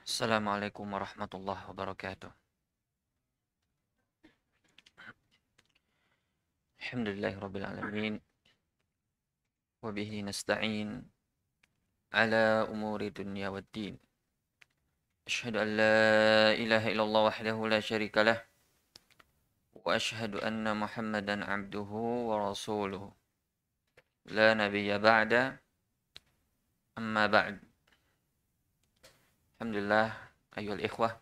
السلام عليكم ورحمة الله وبركاته الحمد لله رب العالمين وبه نستعين على أمور الدنيا والدين أشهد أن لا إله إلا الله وحده لا شريك له وأشهد أن محمدا عبده ورسوله لا نبي بعد أما بعد Alhamdulillah ayol ikhwah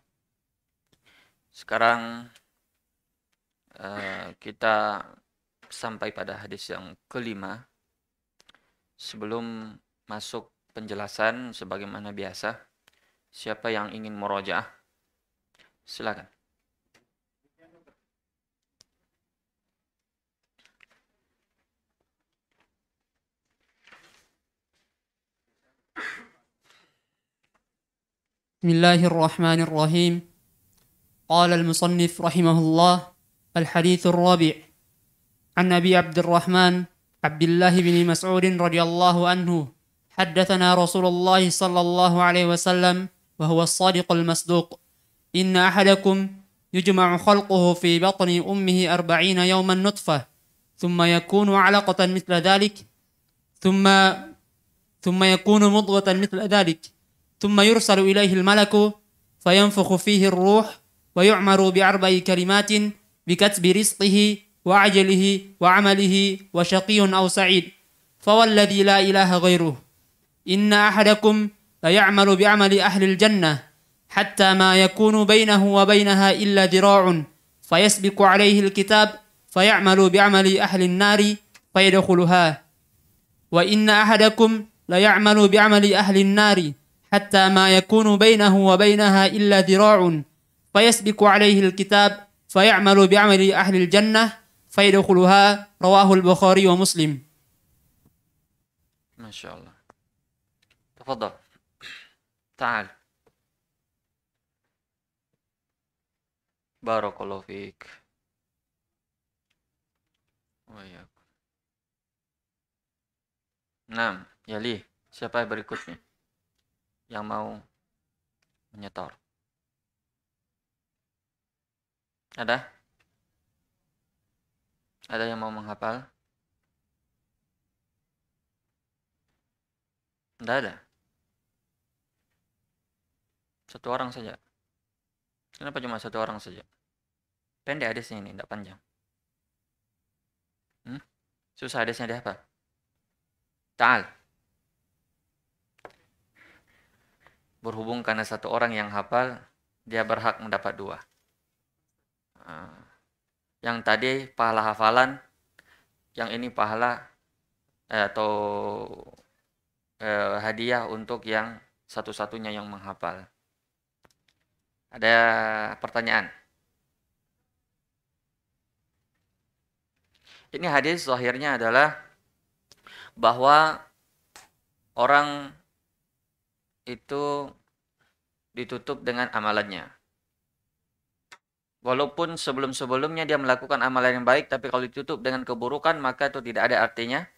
sekarang uh, kita sampai pada hadis yang kelima sebelum masuk penjelasan sebagaimana biasa siapa yang ingin merojah silakan بسم الله الرحمن الرحيم قال المصنف رحمه الله الحديث الرابع عن أبي عبد الرحمن عبد الله بن مسعود رضي الله عنه حدثنا رسول الله صلى الله عليه وسلم وهو الصادق المصدوق إن أحدكم يجمع خلقه في بطن أمه أربعين يوما نطفة ثم يكون علقة مثل ذلك ثم ثم يكون مضغة مثل ذلك ثم يرسل إليه الملك فينفخ فيه الروح ويعمر بأربع كلمات بكتب رزقه وعجله وعمله وشقي أو سعيد فوالذي لا إله غيره إن أحدكم ليعمل بعمل أهل الجنة حتى ما يكون بينه وبينها إلا ذراع فيسبق عليه الكتاب فيعمل بعمل أهل النار فيدخلها وإن أحدكم ليعمل بعمل أهل النار حتى ما يكون بينه وبينها إلا ذراع فيسبق عليه الكتاب فيعمل بعمل أهل الجنة فيدخلها رواه البخاري ومسلم ما شاء الله تفضل تعال بارك الله فيك وياك نعم يليه siapa berikutnya yang mau menyetor ada ada yang mau menghafal tidak ada satu orang saja kenapa cuma satu orang saja pendek hadisnya ini tidak panjang hmm? susah hadisnya dia apa Ta'al berhubung karena satu orang yang hafal dia berhak mendapat dua ah. yang tadi pahala hafalan yang ini pahala eh, atau eh, hadiah untuk yang satu-satunya yang menghafal ada pertanyaan ini hadis zahirnya adalah bahwa orang itu ditutup dengan amalannya. Walaupun sebelum-sebelumnya dia melakukan amalan yang baik, tapi kalau ditutup dengan keburukan, maka itu tidak ada artinya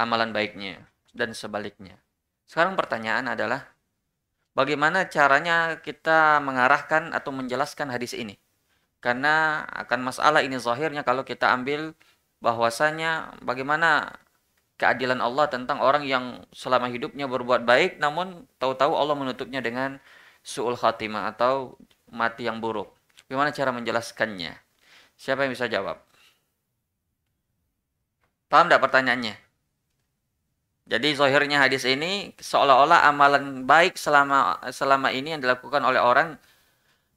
amalan baiknya dan sebaliknya. Sekarang pertanyaan adalah, bagaimana caranya kita mengarahkan atau menjelaskan hadis ini? Karena akan masalah ini zahirnya kalau kita ambil bahwasanya bagaimana keadilan Allah tentang orang yang selama hidupnya berbuat baik namun tahu-tahu Allah menutupnya dengan suul khatimah atau mati yang buruk. bagaimana cara menjelaskannya? Siapa yang bisa jawab? Paham tidak pertanyaannya? Jadi zohirnya hadis ini seolah-olah amalan baik selama selama ini yang dilakukan oleh orang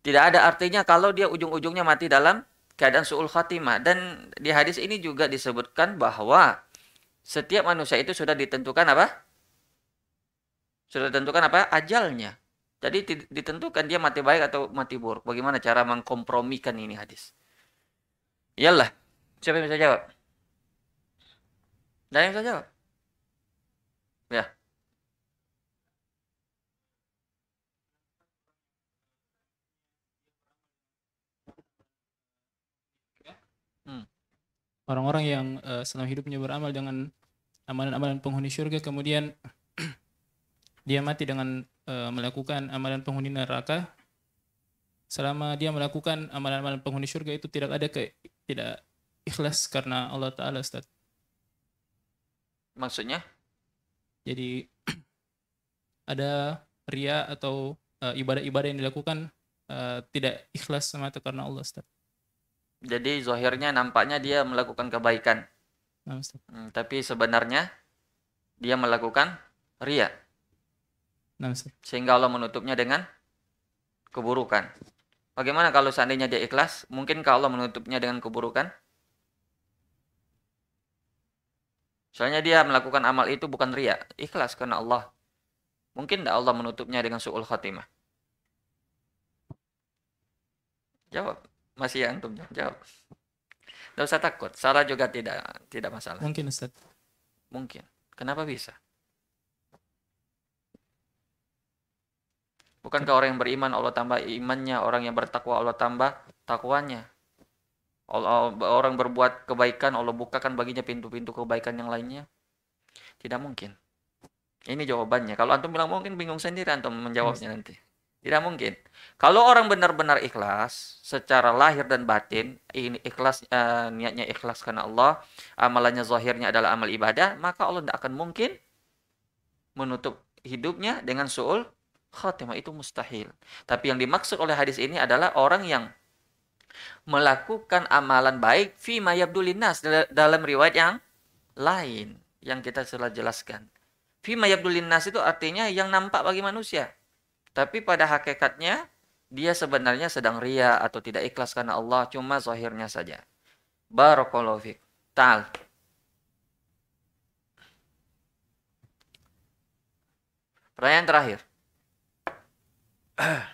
tidak ada artinya kalau dia ujung-ujungnya mati dalam keadaan suul khatimah dan di hadis ini juga disebutkan bahwa setiap manusia itu sudah ditentukan apa? Sudah ditentukan apa? Ajalnya. Jadi ditentukan dia mati baik atau mati buruk. Bagaimana cara mengkompromikan ini hadis? Iyalah. Siapa yang bisa jawab? Ada yang bisa jawab? Ya. orang-orang yang uh, eh, selama hidupnya beramal dengan amalan-amalan penghuni surga kemudian dia mati dengan uh, melakukan amalan penghuni neraka selama dia melakukan amalan-amalan penghuni surga itu tidak ada ke tidak ikhlas karena Allah taala Ustaz. Maksudnya? Jadi ada ria atau eh, ibadah-ibadah uh, yang dilakukan uh, tidak ikhlas semata karena Allah Ustaz. Jadi zohirnya nampaknya dia melakukan kebaikan. Nah, hmm, tapi sebenarnya dia melakukan ria. Nah, Sehingga Allah menutupnya dengan keburukan. Bagaimana kalau seandainya dia ikhlas? mungkin kalau Allah menutupnya dengan keburukan? Soalnya dia melakukan amal itu bukan ria, ikhlas karena Allah. Mungkin tidak Allah menutupnya dengan su'ul khatimah? Jawab masih antum ya, jawab tidak usah takut salah juga tidak tidak masalah mungkin Ustaz mungkin kenapa bisa Bukankah orang yang beriman Allah tambah imannya, orang yang bertakwa Allah tambah takwanya. orang berbuat kebaikan Allah bukakan baginya pintu-pintu kebaikan yang lainnya. Tidak mungkin. Ini jawabannya. Kalau antum bilang mungkin bingung sendiri antum menjawabnya nanti. Tidak mungkin. Kalau orang benar-benar ikhlas secara lahir dan batin, ini ikhlas eh, niatnya ikhlas karena Allah, amalannya zahirnya adalah amal ibadah, maka Allah tidak akan mungkin menutup hidupnya dengan suul khatimah itu mustahil. Tapi yang dimaksud oleh hadis ini adalah orang yang melakukan amalan baik fi mayabdulinas dalam riwayat yang lain yang kita telah jelaskan. Fi mayabdulinas itu artinya yang nampak bagi manusia tapi pada hakikatnya dia sebenarnya sedang ria atau tidak ikhlas karena Allah cuma zahirnya saja. Barakallahu fiik. Ta'al. Pertanyaan terakhir.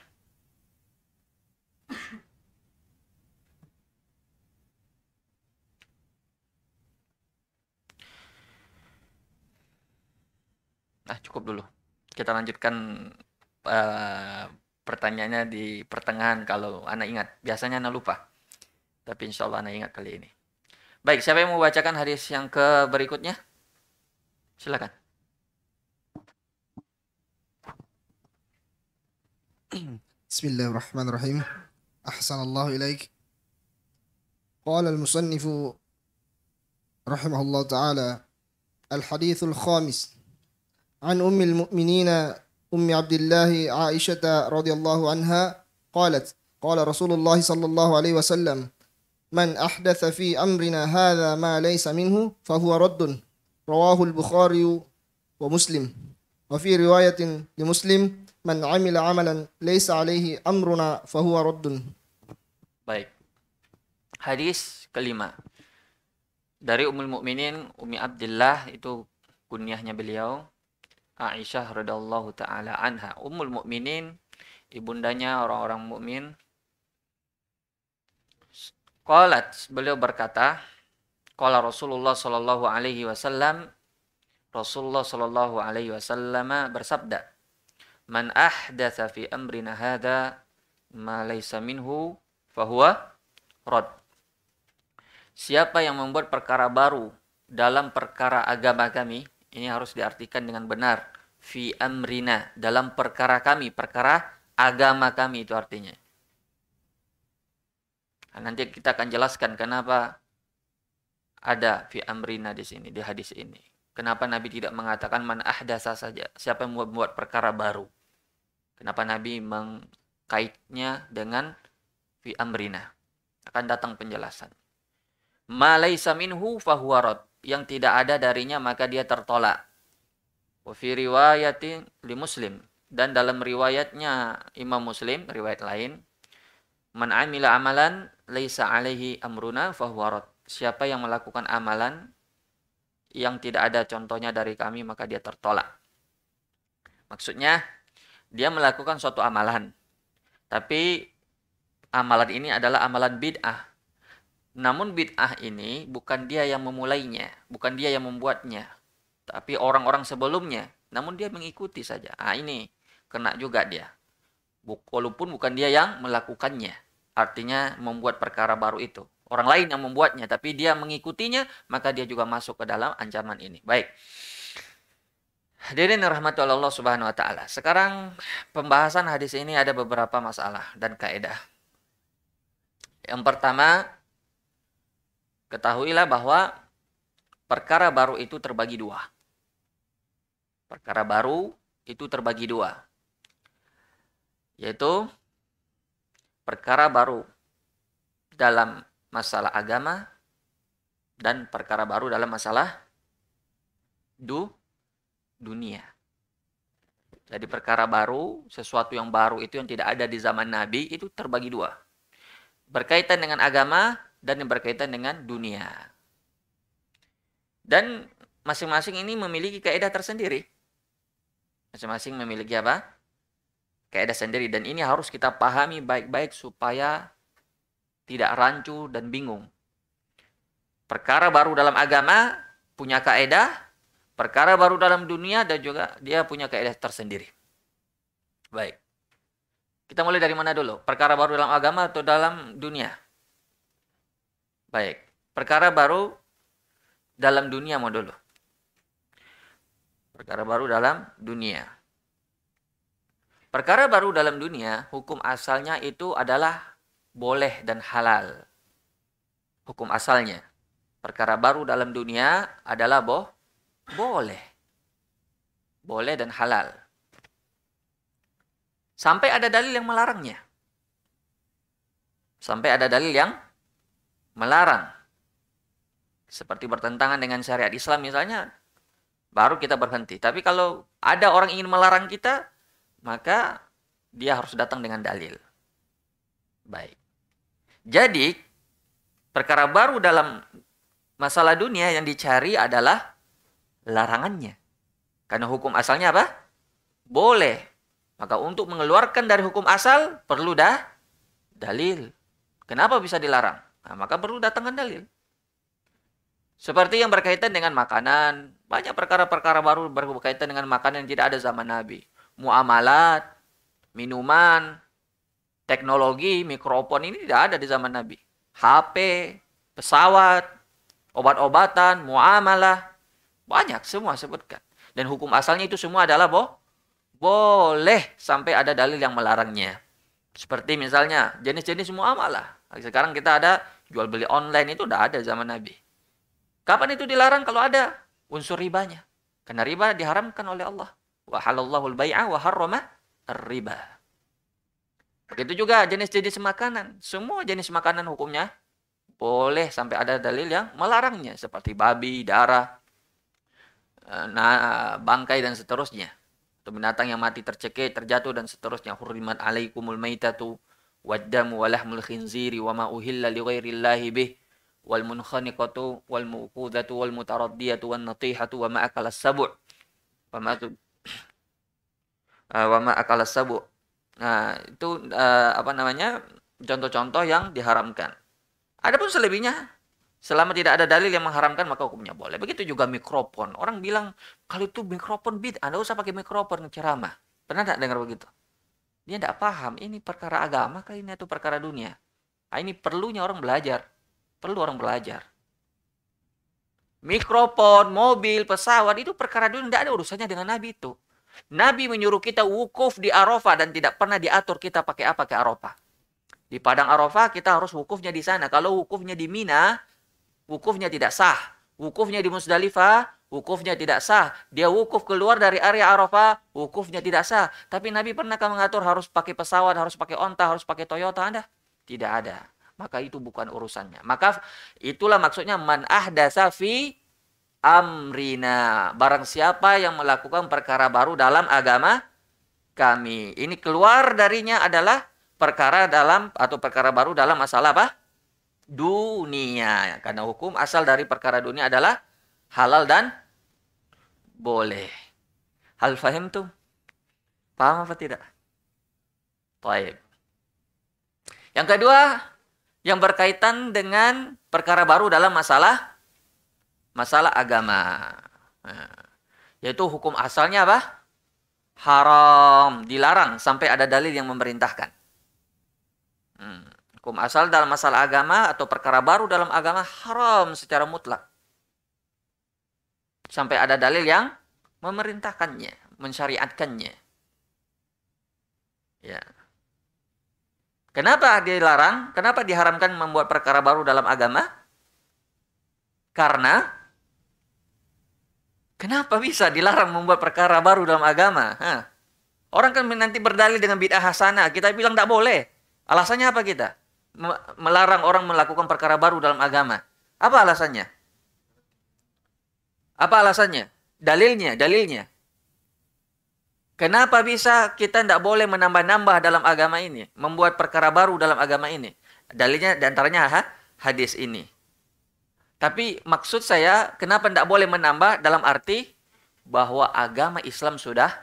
Nah, cukup dulu. Kita lanjutkan Eh, pertanyaannya di pertengahan kalau anak ingat. Biasanya anak lupa. Tapi insya Allah anak ingat kali ini. Baik, siapa yang mau bacakan hadis yang ke berikutnya? Silakan. Bismillahirrahmanirrahim. Ahsanallahu ilaik. Qala al musannifu rahimahullah ta'ala al-hadithul khamis an ummil mu'minina أم عبد الله عائشة رضي الله عنها قالت قال رسول الله صلى الله عليه وسلم من أحدث في أمرنا هذا ما ليس منه فهو رد رواه البخاري ومسلم وفي رواية لمسلم من عمل عملا ليس عليه أمرنا فهو رد Baik. Hadis kelima. Dari Ummul Mukminin Umi Abdullah itu kunyahnya beliau Aisyah radhiallahu taala anha, umul mukminin, ibundanya orang-orang mukmin. Qalat, beliau berkata, qala Rasulullah sallallahu alaihi wasallam Rasulullah sallallahu alaihi wasallam bersabda, "Man ahdatsa fi amrina hadza ma laysa minhu fahuwa rad." Siapa yang membuat perkara baru dalam perkara agama kami, ini harus diartikan dengan benar. Fi amrina. Dalam perkara kami. Perkara agama kami itu artinya. Nah, nanti kita akan jelaskan kenapa ada fi amrina di sini. Di hadis ini. Kenapa Nabi tidak mengatakan man ahdasa saja. Siapa yang membuat perkara baru. Kenapa Nabi mengkaitnya dengan fi amrina. Akan datang penjelasan. Ma laisa minhu fahuwa yang tidak ada darinya maka dia tertolak. Wa fi riwayatin li Muslim dan dalam riwayatnya Imam Muslim riwayat lain man amila amalan laisa alaihi amruna fahuwa Siapa yang melakukan amalan yang tidak ada contohnya dari kami maka dia tertolak. Maksudnya dia melakukan suatu amalan. Tapi amalan ini adalah amalan bid'ah namun bid'ah ini bukan dia yang memulainya, bukan dia yang membuatnya, tapi orang-orang sebelumnya. Namun dia mengikuti saja. Ah ini kena juga dia. Walaupun bukan dia yang melakukannya. Artinya membuat perkara baru itu. Orang lain yang membuatnya, tapi dia mengikutinya, maka dia juga masuk ke dalam ancaman ini. Baik. Hadirin rahmatullah Allah Subhanahu wa taala. Sekarang pembahasan hadis ini ada beberapa masalah dan kaidah. Yang pertama, Ketahuilah bahwa perkara baru itu terbagi dua. Perkara baru itu terbagi dua, yaitu perkara baru dalam masalah agama dan perkara baru dalam masalah du dunia. Jadi perkara baru, sesuatu yang baru itu yang tidak ada di zaman Nabi itu terbagi dua. Berkaitan dengan agama, dan yang berkaitan dengan dunia. Dan masing-masing ini memiliki kaidah tersendiri. Masing-masing memiliki apa? Kaidah sendiri dan ini harus kita pahami baik-baik supaya tidak rancu dan bingung. Perkara baru dalam agama punya kaidah, perkara baru dalam dunia dan juga dia punya kaidah tersendiri. Baik. Kita mulai dari mana dulu? Perkara baru dalam agama atau dalam dunia? Baik, perkara baru dalam dunia mau dulu. Perkara baru dalam dunia. Perkara baru dalam dunia, hukum asalnya itu adalah boleh dan halal. Hukum asalnya. Perkara baru dalam dunia adalah boh, boleh. Boleh dan halal. Sampai ada dalil yang melarangnya. Sampai ada dalil yang melarang seperti bertentangan dengan syariat Islam misalnya baru kita berhenti. Tapi kalau ada orang ingin melarang kita maka dia harus datang dengan dalil. Baik. Jadi perkara baru dalam masalah dunia yang dicari adalah larangannya. Karena hukum asalnya apa? Boleh. Maka untuk mengeluarkan dari hukum asal perlu dah dalil. Kenapa bisa dilarang? Nah, maka perlu datangkan dalil. Seperti yang berkaitan dengan makanan, banyak perkara-perkara baru berkaitan dengan makanan yang tidak ada zaman Nabi. Muamalat, minuman, teknologi, mikrofon ini tidak ada di zaman Nabi. HP, pesawat, obat-obatan, muamalah, banyak semua sebutkan. Dan hukum asalnya itu semua adalah boh, boleh sampai ada dalil yang melarangnya. Seperti misalnya jenis-jenis semua amalah. Sekarang kita ada jual beli online itu udah ada zaman Nabi. Kapan itu dilarang kalau ada unsur ribanya? Karena riba diharamkan oleh Allah. Wa halallahu al-bai'a wa harrama riba Begitu juga jenis-jenis makanan. Semua jenis makanan hukumnya boleh sampai ada dalil yang melarangnya seperti babi, darah, eh, bangkai dan seterusnya atau binatang yang mati tercekik, terjatuh dan seterusnya. Hurrimat alaikumul maitatu waddamu walahmul khinziri wama uhilla li ghairillahi bih wal munkhaniqatu wal muqudatu wal mutaraddiyatu wan natihatu wama akala sabu' wama uh, wa ma akala sabu' Nah, itu uh, apa namanya? contoh-contoh yang diharamkan. Adapun selebihnya Selama tidak ada dalil yang mengharamkan maka hukumnya boleh. Begitu juga mikrofon. Orang bilang kalau itu mikrofon bid, Anda usah pakai mikrofon ceramah. Pernah tak dengar begitu? Dia tidak paham ini perkara agama kah ini atau perkara dunia. Nah, ini perlunya orang belajar. Perlu orang belajar. Mikrofon, mobil, pesawat itu perkara dunia tidak ada urusannya dengan Nabi itu. Nabi menyuruh kita wukuf di Arafah dan tidak pernah diatur kita pakai apa ke Arafah. Di padang Arafah kita harus wukufnya di sana. Kalau wukufnya di Mina, wukufnya tidak sah. Wukufnya di Musdalifah, wukufnya tidak sah. Dia wukuf keluar dari area Arafah, wukufnya tidak sah. Tapi Nabi pernahkah mengatur harus pakai pesawat, harus pakai onta, harus pakai Toyota Anda? Tidak ada. Maka itu bukan urusannya. Maka itulah maksudnya man ahdasa fi amrina. Barang siapa yang melakukan perkara baru dalam agama kami. Ini keluar darinya adalah perkara dalam atau perkara baru dalam masalah apa? dunia. Karena hukum asal dari perkara dunia adalah halal dan boleh. Hal fahim tuh? Paham apa tidak? Taib. Yang kedua, yang berkaitan dengan perkara baru dalam masalah masalah agama. yaitu hukum asalnya apa? Haram, dilarang sampai ada dalil yang memerintahkan. Hmm. Hukum asal dalam masalah agama atau perkara baru dalam agama haram secara mutlak. Sampai ada dalil yang memerintahkannya, mensyariatkannya. Ya. Kenapa dilarang? Kenapa diharamkan membuat perkara baru dalam agama? Karena kenapa bisa dilarang membuat perkara baru dalam agama? Hah. Orang kan nanti berdalil dengan bid'ah hasanah. Kita bilang tidak boleh. Alasannya apa kita? melarang orang melakukan perkara baru dalam agama. Apa alasannya? Apa alasannya? Dalilnya, dalilnya. Kenapa bisa kita tidak boleh menambah-nambah dalam agama ini? Membuat perkara baru dalam agama ini. Dalilnya diantaranya ha? hadis ini. Tapi maksud saya, kenapa tidak boleh menambah dalam arti bahwa agama Islam sudah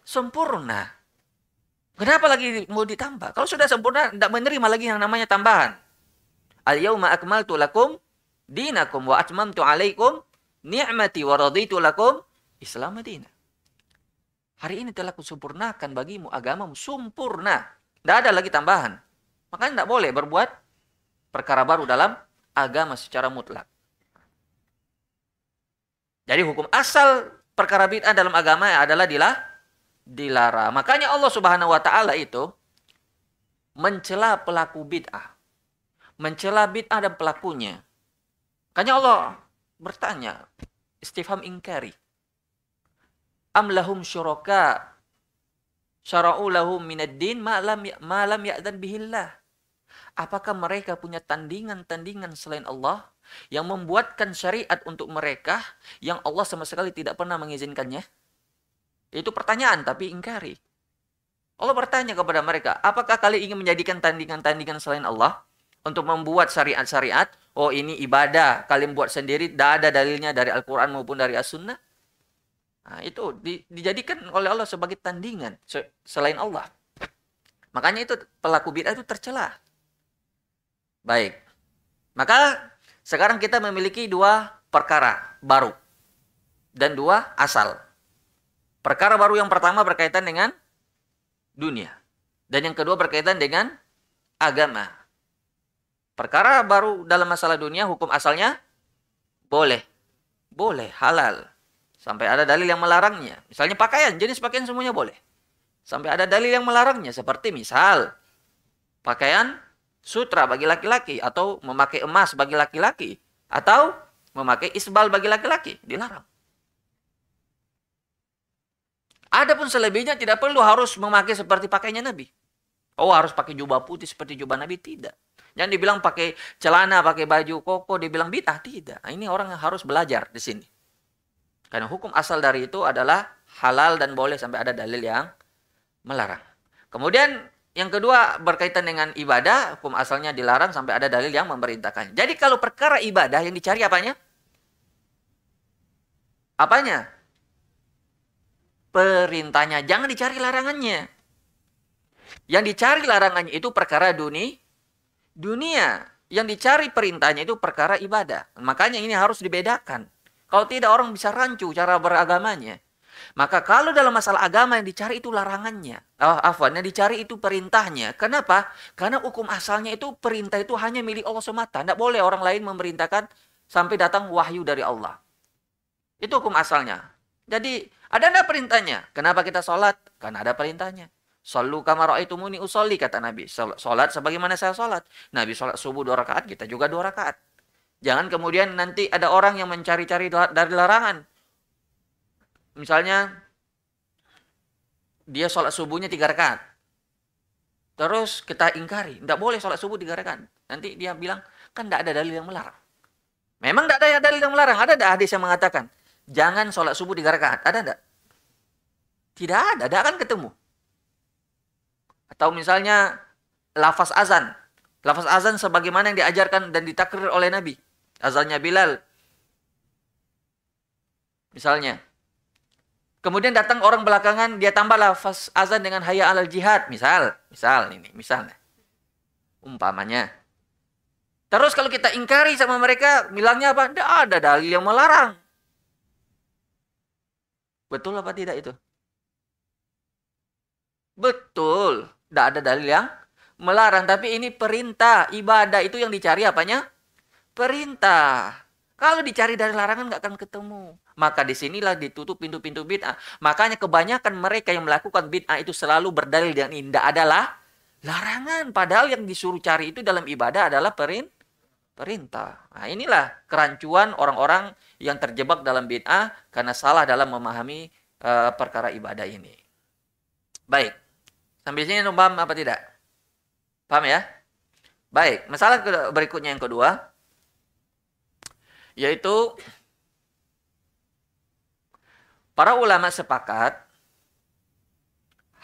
sempurna. Kenapa lagi mau ditambah? Kalau sudah sempurna, tidak menerima lagi yang namanya tambahan. al yauma akmaltu lakum dinakum wa atmamtu alaikum ni'mati wa raditu lakum islam dina. Hari ini telah kusempurnakan bagimu agamamu sempurna. Tidak ada lagi tambahan. Makanya tidak boleh berbuat perkara baru dalam agama secara mutlak. Jadi hukum asal perkara bid'ah dalam agama adalah dilah dilarang. Makanya Allah Subhanahu wa taala itu mencela pelaku bid'ah. Mencela bid'ah dan pelakunya. Makanya Allah bertanya, istifham ingkari. Am lahum syuraka syara'u lahum malam ma lam ya-, ma lam ya'dan bihillah. Apakah mereka punya tandingan-tandingan selain Allah yang membuatkan syariat untuk mereka yang Allah sama sekali tidak pernah mengizinkannya? Itu pertanyaan tapi ingkari. Allah bertanya kepada mereka, apakah kalian ingin menjadikan tandingan-tandingan selain Allah untuk membuat syariat-syariat? Oh ini ibadah, kalian buat sendiri, tidak ada dalilnya dari Al-Quran maupun dari As-Sunnah. Nah, itu di, dijadikan oleh Allah sebagai tandingan selain Allah. Makanya itu pelaku bid'ah itu tercela. Baik. Maka sekarang kita memiliki dua perkara baru dan dua asal. Perkara baru yang pertama berkaitan dengan dunia. Dan yang kedua berkaitan dengan agama. Perkara baru dalam masalah dunia hukum asalnya boleh. Boleh, halal. Sampai ada dalil yang melarangnya. Misalnya pakaian, jenis pakaian semuanya boleh. Sampai ada dalil yang melarangnya seperti misal pakaian sutra bagi laki-laki atau memakai emas bagi laki-laki atau memakai isbal bagi laki-laki dilarang. Adapun selebihnya tidak perlu harus memakai seperti pakainya Nabi. Oh harus pakai jubah putih seperti jubah Nabi tidak. Yang dibilang pakai celana, pakai baju koko, dibilang bid'ah tidak. Nah, ini orang yang harus belajar di sini. Karena hukum asal dari itu adalah halal dan boleh sampai ada dalil yang melarang. Kemudian yang kedua berkaitan dengan ibadah, hukum asalnya dilarang sampai ada dalil yang memerintahkannya. Jadi kalau perkara ibadah yang dicari apanya? Apanya? perintahnya. Jangan dicari larangannya. Yang dicari larangannya itu perkara dunia. Dunia. Yang dicari perintahnya itu perkara ibadah. Makanya ini harus dibedakan. Kalau tidak orang bisa rancu cara beragamanya. Maka kalau dalam masalah agama yang dicari itu larangannya. Oh, afwan, yang dicari itu perintahnya. Kenapa? Karena hukum asalnya itu perintah itu hanya milik Allah semata. Tidak boleh orang lain memerintahkan sampai datang wahyu dari Allah. Itu hukum asalnya. Jadi ada enggak perintahnya? Kenapa kita sholat? Karena ada perintahnya. Salu kamaro itu muni usoli kata Nabi. Sholat sebagaimana saya sholat. Nabi sholat subuh dua rakaat, kita juga dua rakaat. Jangan kemudian nanti ada orang yang mencari-cari dari larangan. Misalnya, dia sholat subuhnya tiga rakaat. Terus kita ingkari, tidak boleh sholat subuh tiga rakaat. Nanti dia bilang, kan tidak ada dalil yang melarang. Memang tidak ada dalil yang melarang. Ada ada hadis yang mengatakan, jangan sholat subuh di rakaat. Ada enggak? Tidak ada, tidak akan ketemu. Atau misalnya lafaz azan. Lafaz azan sebagaimana yang diajarkan dan ditakrir oleh Nabi. Azannya Bilal. Misalnya. Kemudian datang orang belakangan, dia tambah lafaz azan dengan haya alal jihad. Misal, misal ini, misalnya. Umpamanya. Terus kalau kita ingkari sama mereka, bilangnya apa? Tidak ada dalil yang melarang. Betul apa tidak itu? Betul. Tidak ada dalil yang melarang. Tapi ini perintah. Ibadah itu yang dicari apanya? Perintah. Kalau dicari dari larangan nggak akan ketemu. Maka disinilah ditutup pintu-pintu bid'ah. Makanya kebanyakan mereka yang melakukan bid'ah itu selalu berdalil yang indah adalah larangan. Padahal yang disuruh cari itu dalam ibadah adalah perintah perintah. Nah, inilah kerancuan orang-orang yang terjebak dalam bid'ah karena salah dalam memahami uh, perkara ibadah ini. Baik. Sampai sini paham apa tidak? Paham ya? Baik, masalah berikutnya yang kedua yaitu para ulama sepakat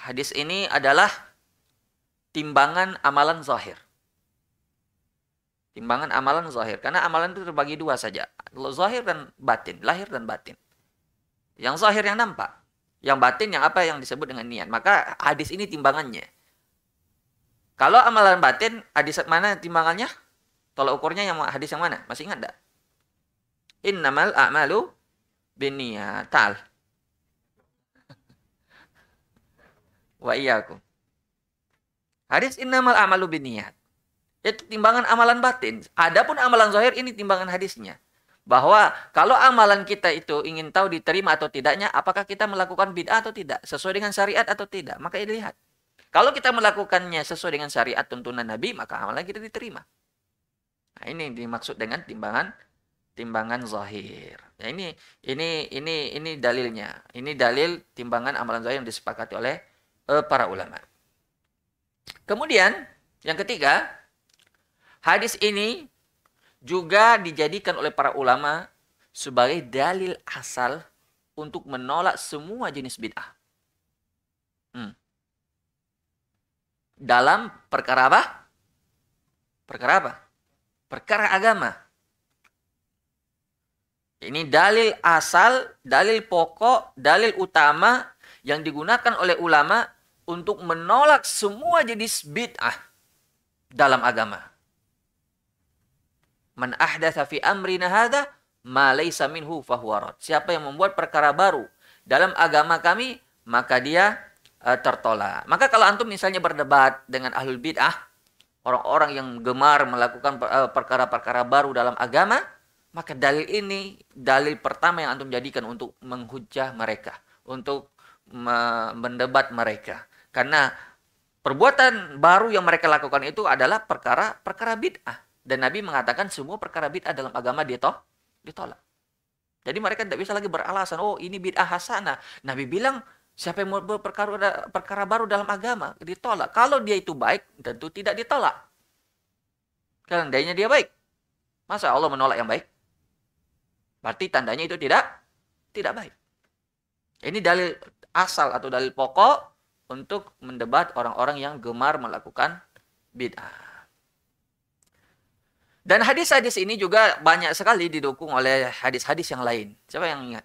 hadis ini adalah timbangan amalan zahir. Timbangan amalan zahir. Karena amalan itu terbagi dua saja. Zahir dan batin. Lahir dan batin. Yang zahir yang nampak. Yang batin yang apa yang disebut dengan niat. Maka hadis ini timbangannya. Kalau amalan batin, hadis mana timbangannya? Tolak ukurnya yang hadis yang mana? Masih ingat tidak Innamal a'malu binniyatal. Wa iyyakum. Hadis innamal a'malu biniat itu ya, timbangan amalan batin. Adapun amalan zahir ini timbangan hadisnya. Bahwa kalau amalan kita itu ingin tahu diterima atau tidaknya, apakah kita melakukan bid'ah atau tidak, sesuai dengan syariat atau tidak, maka dilihat. Kalau kita melakukannya sesuai dengan syariat tuntunan Nabi, maka amalan kita diterima. Nah, ini dimaksud dengan timbangan timbangan zahir. Ya, ini ini ini ini dalilnya. Ini dalil timbangan amalan zahir yang disepakati oleh uh, para ulama. Kemudian yang ketiga, Hadis ini juga dijadikan oleh para ulama sebagai dalil asal untuk menolak semua jenis bid'ah. Hmm. Dalam perkara apa? Perkara apa? Perkara agama. Ini dalil asal, dalil pokok, dalil utama yang digunakan oleh ulama untuk menolak semua jenis bid'ah dalam agama. Man ahdatha fi amrina hadha ma laysa minhu fahuwa Siapa yang membuat perkara baru dalam agama kami, maka dia uh, tertolak. Maka kalau antum misalnya berdebat dengan ahlul bid'ah, orang-orang yang gemar melakukan eh, perkara-perkara baru dalam agama, maka dalil ini dalil pertama yang antum jadikan untuk menghujah mereka, untuk mendebat mereka. Karena perbuatan baru yang mereka lakukan itu adalah perkara-perkara bid'ah. Dan Nabi mengatakan semua perkara bid'ah dalam agama ditolak. ditolak. Jadi mereka tidak bisa lagi beralasan, oh ini bid'ah hasanah. Nabi bilang, siapa yang mau berperkara perkara baru dalam agama, ditolak. Kalau dia itu baik, tentu tidak ditolak. Kalau tandanya dia baik. Masa Allah menolak yang baik? Berarti tandanya itu tidak tidak baik. Ini dalil asal atau dalil pokok untuk mendebat orang-orang yang gemar melakukan bid'ah. Dan hadis-hadis ini juga banyak sekali didukung oleh hadis-hadis yang lain. Siapa yang ingat?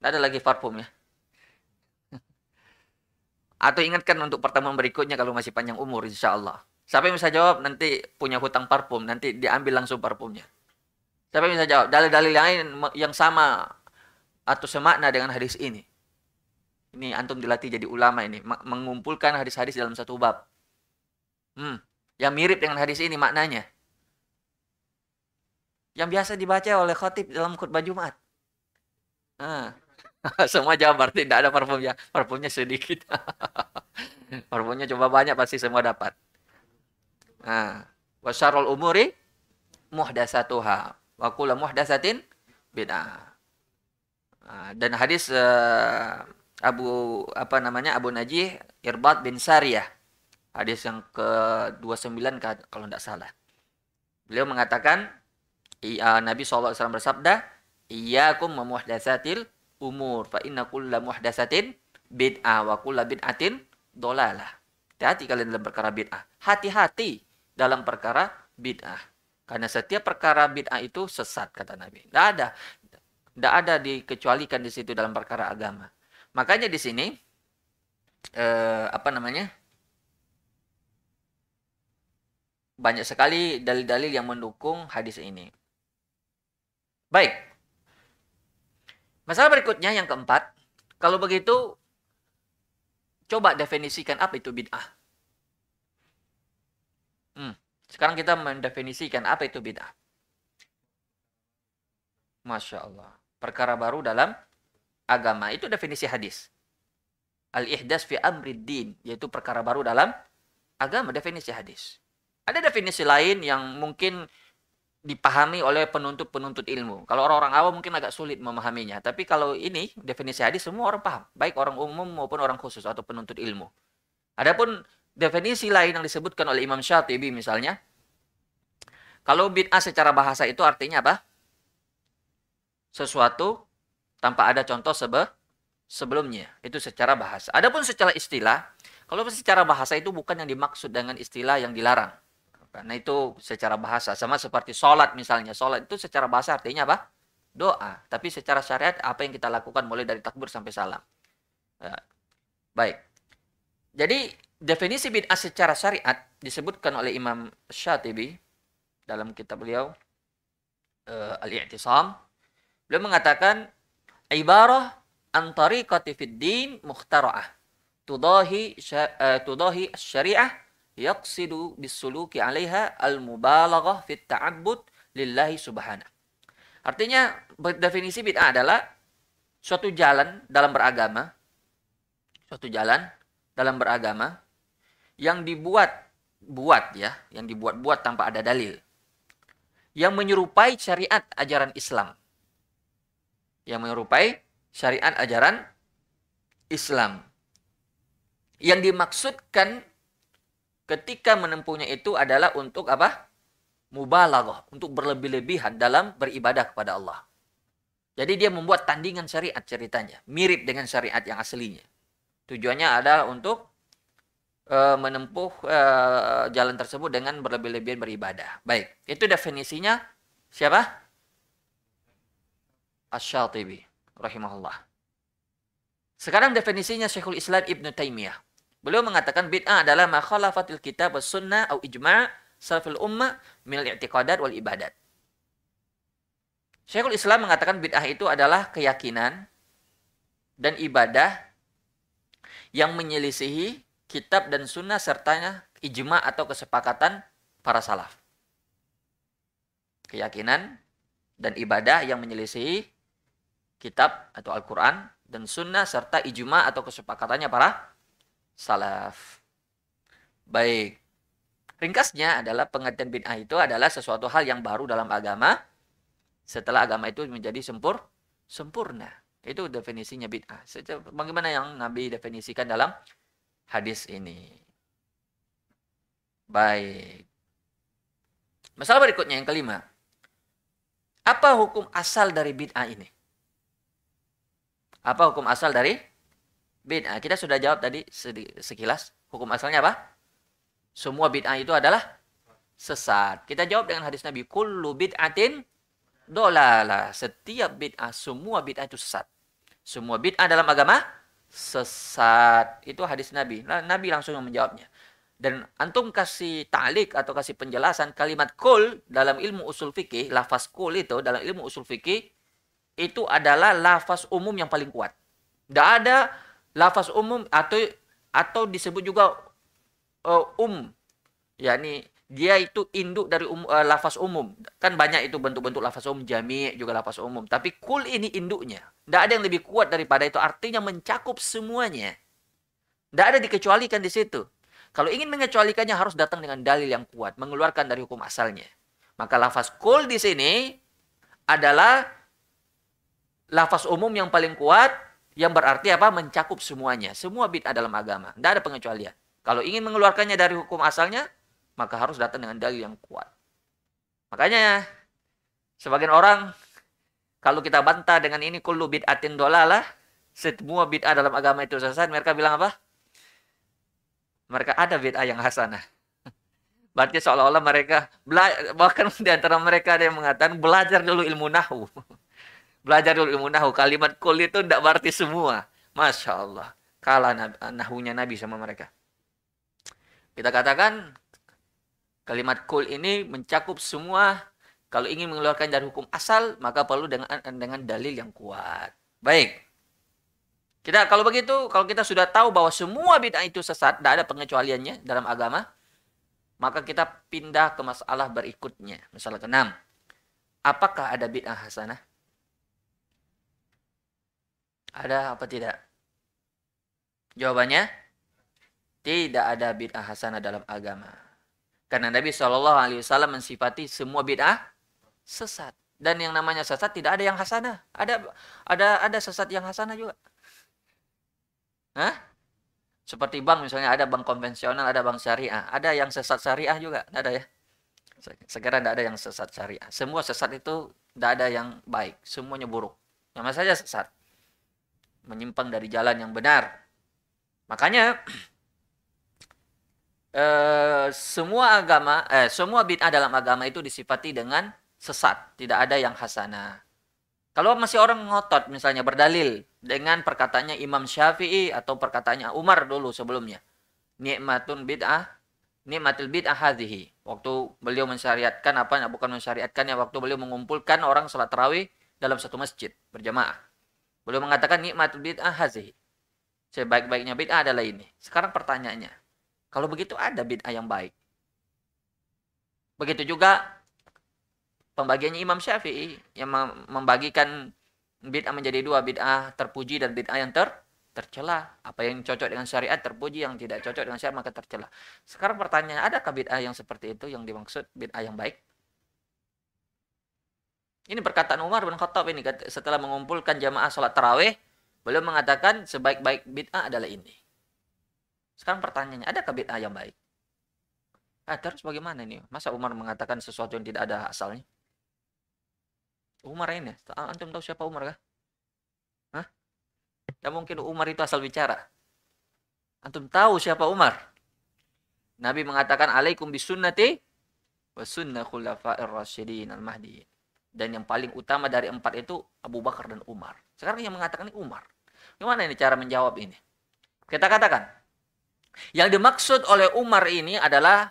Tidak ada lagi parfum ya. Atau ingatkan untuk pertemuan berikutnya kalau masih panjang umur insya Allah. Siapa yang bisa jawab nanti punya hutang parfum, nanti diambil langsung parfumnya. Siapa yang bisa jawab? Dalil-dalil yang lain yang sama atau semakna dengan hadis ini. Ini antum dilatih jadi ulama ini, mengumpulkan hadis-hadis dalam satu bab. Hmm, yang mirip dengan hadis ini maknanya yang biasa dibaca oleh khotib dalam khutbah Jumat. Nah, semua jawab berarti tidak ada parfumnya. Parfumnya sedikit. parfumnya coba banyak pasti semua dapat. Wa syarul umuri muhdasatuha wa kullu muhdasatin bid'ah. Dan hadis uh, Abu apa namanya Abu Najih Irbad bin Sariyah. Hadis yang ke-29 kalau tidak salah. Beliau mengatakan Eh, Nabi SAW bersabda, Iyakum memuhdasatil umur, fa inna kulla muhdasatin bid'ah wa kulla bid'atin dolalah. Hati-hati kalian dalam perkara bid'ah. Hati-hati dalam perkara bid'ah. Karena setiap perkara bid'ah itu sesat, kata Nabi. Tidak ada. Tidak ada dikecualikan di situ dalam perkara agama. Makanya di sini, eh, apa namanya, banyak sekali dalil-dalil yang mendukung hadis ini. Baik. Masalah berikutnya yang keempat, kalau begitu coba definisikan apa itu bid'ah. Hmm. Sekarang kita mendefinisikan apa itu bid'ah. Masya Allah. Perkara baru dalam agama. Itu definisi hadis. Al-ihdas fi amriddin. Yaitu perkara baru dalam agama. Definisi hadis. Ada definisi lain yang mungkin dipahami oleh penuntut-penuntut ilmu. Kalau orang-orang awam mungkin agak sulit memahaminya, tapi kalau ini definisi hadis semua orang paham, baik orang umum maupun orang khusus atau penuntut ilmu. Adapun definisi lain yang disebutkan oleh Imam Syatibi misalnya, kalau bid'ah secara bahasa itu artinya apa? Sesuatu tanpa ada contoh sebe sebelumnya. Itu secara bahasa. Adapun secara istilah, kalau secara bahasa itu bukan yang dimaksud dengan istilah yang dilarang nah itu secara bahasa sama seperti sholat misalnya. Sholat itu secara bahasa artinya apa? Doa. Tapi secara syariat apa yang kita lakukan mulai dari takbir sampai salam. Ya. Baik. Jadi definisi bid'ah secara syariat disebutkan oleh Imam Syatibi dalam kitab beliau uh, Al-I'tisam. Beliau mengatakan ibarah antariqati fid din tudahi uh, tudahi syariah yaqsidu bisuluki 'alaiha al-mubalaghah fit ta'abbud lillahi subhanahu. Artinya definisi bid'ah adalah suatu jalan dalam beragama suatu jalan dalam beragama yang dibuat buat ya, yang dibuat-buat tanpa ada dalil. Yang menyerupai syariat ajaran Islam. Yang menyerupai syariat ajaran Islam. Yang dimaksudkan ketika menempuhnya itu adalah untuk apa? Mubalaghah, untuk berlebih-lebihan dalam beribadah kepada Allah. Jadi dia membuat tandingan syariat ceritanya, mirip dengan syariat yang aslinya. Tujuannya adalah untuk e, menempuh e, jalan tersebut dengan berlebih-lebihan beribadah. Baik, itu definisinya siapa? Asy-Syatibi rahimahullah. Sekarang definisinya Syekhul Islam Ibn Taimiyah. Beliau mengatakan bid'ah adalah makhalafatil kitab was sunnah au ijma' salaful ummah min i'tiqadat wal ibadat. Syekhul Islam mengatakan bid'ah itu adalah keyakinan dan ibadah yang menyelisihi kitab dan sunnah sertanya ijma atau kesepakatan para salaf. Keyakinan dan ibadah yang menyelisihi kitab atau Al-Quran dan sunnah serta ijma atau kesepakatannya para salaf. Baik. Ringkasnya adalah pengertian bid'ah itu adalah sesuatu hal yang baru dalam agama setelah agama itu menjadi sempur sempurna. Itu definisinya bid'ah. Bagaimana yang Nabi definisikan dalam hadis ini? Baik. Masalah berikutnya yang kelima. Apa hukum asal dari bid'ah ini? Apa hukum asal dari bid'ah. Kita sudah jawab tadi sekilas hukum asalnya apa? Semua bid'ah itu adalah sesat. Kita jawab dengan hadis Nabi, kullu bid'atin dolala. Setiap bid'ah, semua bid'ah itu sesat. Semua bid'ah dalam agama sesat. Itu hadis Nabi. Nah, Nabi langsung menjawabnya. Dan antum kasih ta'lik atau kasih penjelasan kalimat kul dalam ilmu usul fikih, lafaz kul itu dalam ilmu usul fikih itu adalah lafaz umum yang paling kuat. Tidak ada lafaz umum atau atau disebut juga uh, um yakni dia itu induk dari um, uh, lafaz umum kan banyak itu bentuk-bentuk lafaz umum jami juga lafaz umum tapi kul ini induknya tidak ada yang lebih kuat daripada itu artinya mencakup semuanya tidak ada dikecualikan di situ kalau ingin mengecualikannya harus datang dengan dalil yang kuat mengeluarkan dari hukum asalnya maka lafaz kul di sini adalah lafaz umum yang paling kuat yang berarti apa? Mencakup semuanya. Semua bid'ah dalam agama. Tidak ada pengecualian. Kalau ingin mengeluarkannya dari hukum asalnya, maka harus datang dengan dalil yang kuat. Makanya, sebagian orang, kalau kita bantah dengan ini, kullu bid'atin dolalah, semua bid'ah dalam agama itu sesat, mereka bilang apa? Mereka ada bid'ah yang hasanah. Berarti seolah-olah mereka, bahkan di antara mereka ada yang mengatakan, belajar dulu ilmu nahu. Belajar dulu ilmu nahu. Kalimat kul itu tidak berarti semua. Masya Allah. Kalah nahunya Nabi sama mereka. Kita katakan kalimat kul ini mencakup semua kalau ingin mengeluarkan dari hukum asal maka perlu dengan dengan dalil yang kuat. Baik. Kita kalau begitu kalau kita sudah tahu bahwa semua bid'ah itu sesat, tidak ada pengecualiannya dalam agama, maka kita pindah ke masalah berikutnya. Masalah keenam. Apakah ada bid'ah hasanah? Ada apa tidak? Jawabannya tidak ada bid'ah hasanah dalam agama. Karena Nabi Shallallahu alaihi wasallam mensifati semua bid'ah sesat. Dan yang namanya sesat tidak ada yang hasanah. Ada ada ada sesat yang hasanah juga. Hah? Seperti bank misalnya ada bank konvensional, ada bank syariah, ada yang sesat syariah juga, tidak ada ya. Sekarang tidak ada yang sesat syariah. Semua sesat itu tidak ada yang baik, semuanya buruk. Nama saja sesat menyimpang dari jalan yang benar. Makanya eh, semua agama, eh, semua bid'ah dalam agama itu disifati dengan sesat, tidak ada yang hasanah. Kalau masih orang ngotot misalnya berdalil dengan perkataannya Imam Syafi'i atau perkataannya Umar dulu sebelumnya. Nikmatun bid'ah, nikmatul bid'ah hadhihi. Waktu beliau mensyariatkan apa, bukan mensyariatkan ya, waktu beliau mengumpulkan orang salat tarawih dalam satu masjid berjamaah. Belum mengatakan nikmatul bid'ah hazihi. Sebaik-baiknya bid'ah adalah ini. Sekarang pertanyaannya, kalau begitu ada bid'ah yang baik. Begitu juga pembagiannya Imam Syafi'i yang membagikan bid'ah menjadi dua, bid'ah terpuji dan bid'ah yang ter tercela. Apa yang cocok dengan syariat terpuji, yang tidak cocok dengan syariat maka tercela. Sekarang pertanyaannya adakah bid'ah yang seperti itu yang dimaksud bid'ah yang baik? Ini perkataan Umar bin Khattab ini setelah mengumpulkan jamaah sholat terawih, beliau mengatakan sebaik-baik bid'ah adalah ini. Sekarang pertanyaannya, adakah bid'ah yang baik? Ah, terus bagaimana ini? Masa Umar mengatakan sesuatu yang tidak ada asalnya? Umar ini, ah, antum tahu siapa Umar kah? Hah? Ya mungkin Umar itu asal bicara. Antum tahu siapa Umar? Nabi mengatakan alaikum bisunnati wa sunnah khulafa'ir rasyidin al-mahdiin dan yang paling utama dari empat itu Abu Bakar dan Umar. Sekarang yang mengatakan ini Umar. Gimana ini cara menjawab ini? Kita katakan, yang dimaksud oleh Umar ini adalah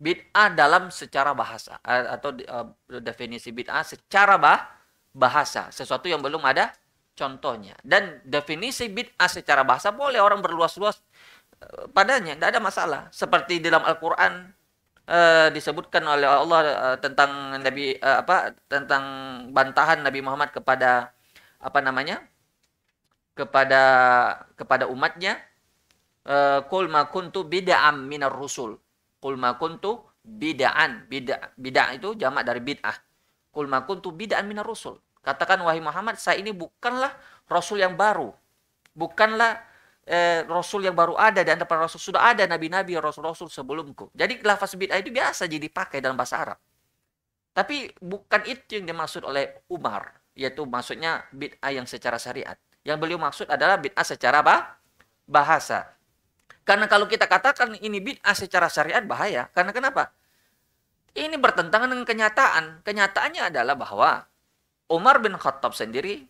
bid'ah dalam secara bahasa eh, atau uh, definisi bid'ah secara bah, bahasa, sesuatu yang belum ada contohnya. Dan definisi bid'ah secara bahasa boleh orang berluas-luas eh, padanya, tidak ada masalah. Seperti dalam Al-Qur'an uh, disebutkan oleh Allah uh, tentang Nabi uh, apa tentang bantahan Nabi Muhammad kepada apa namanya? kepada kepada umatnya kul ma kuntu bid'am minar rusul. Kul ma kuntu bid'an. Bid'ah bida itu jamak dari bid'ah. Kul ma kuntu bid'an minar rusul. Katakan wahai Muhammad, saya ini bukanlah rasul yang baru. Bukanlah eh, rasul yang baru ada dan para rasul sudah ada nabi-nabi rasul-rasul sebelumku. Jadi lafaz bid'ah itu biasa jadi dipakai dalam bahasa Arab. Tapi bukan itu yang dimaksud oleh Umar, yaitu maksudnya bid'ah yang secara syariat. Yang beliau maksud adalah bid'ah secara bah bahasa. Karena kalau kita katakan ini bid'ah secara syariat bahaya. Karena kenapa? Ini bertentangan dengan kenyataan. Kenyataannya adalah bahwa Umar bin Khattab sendiri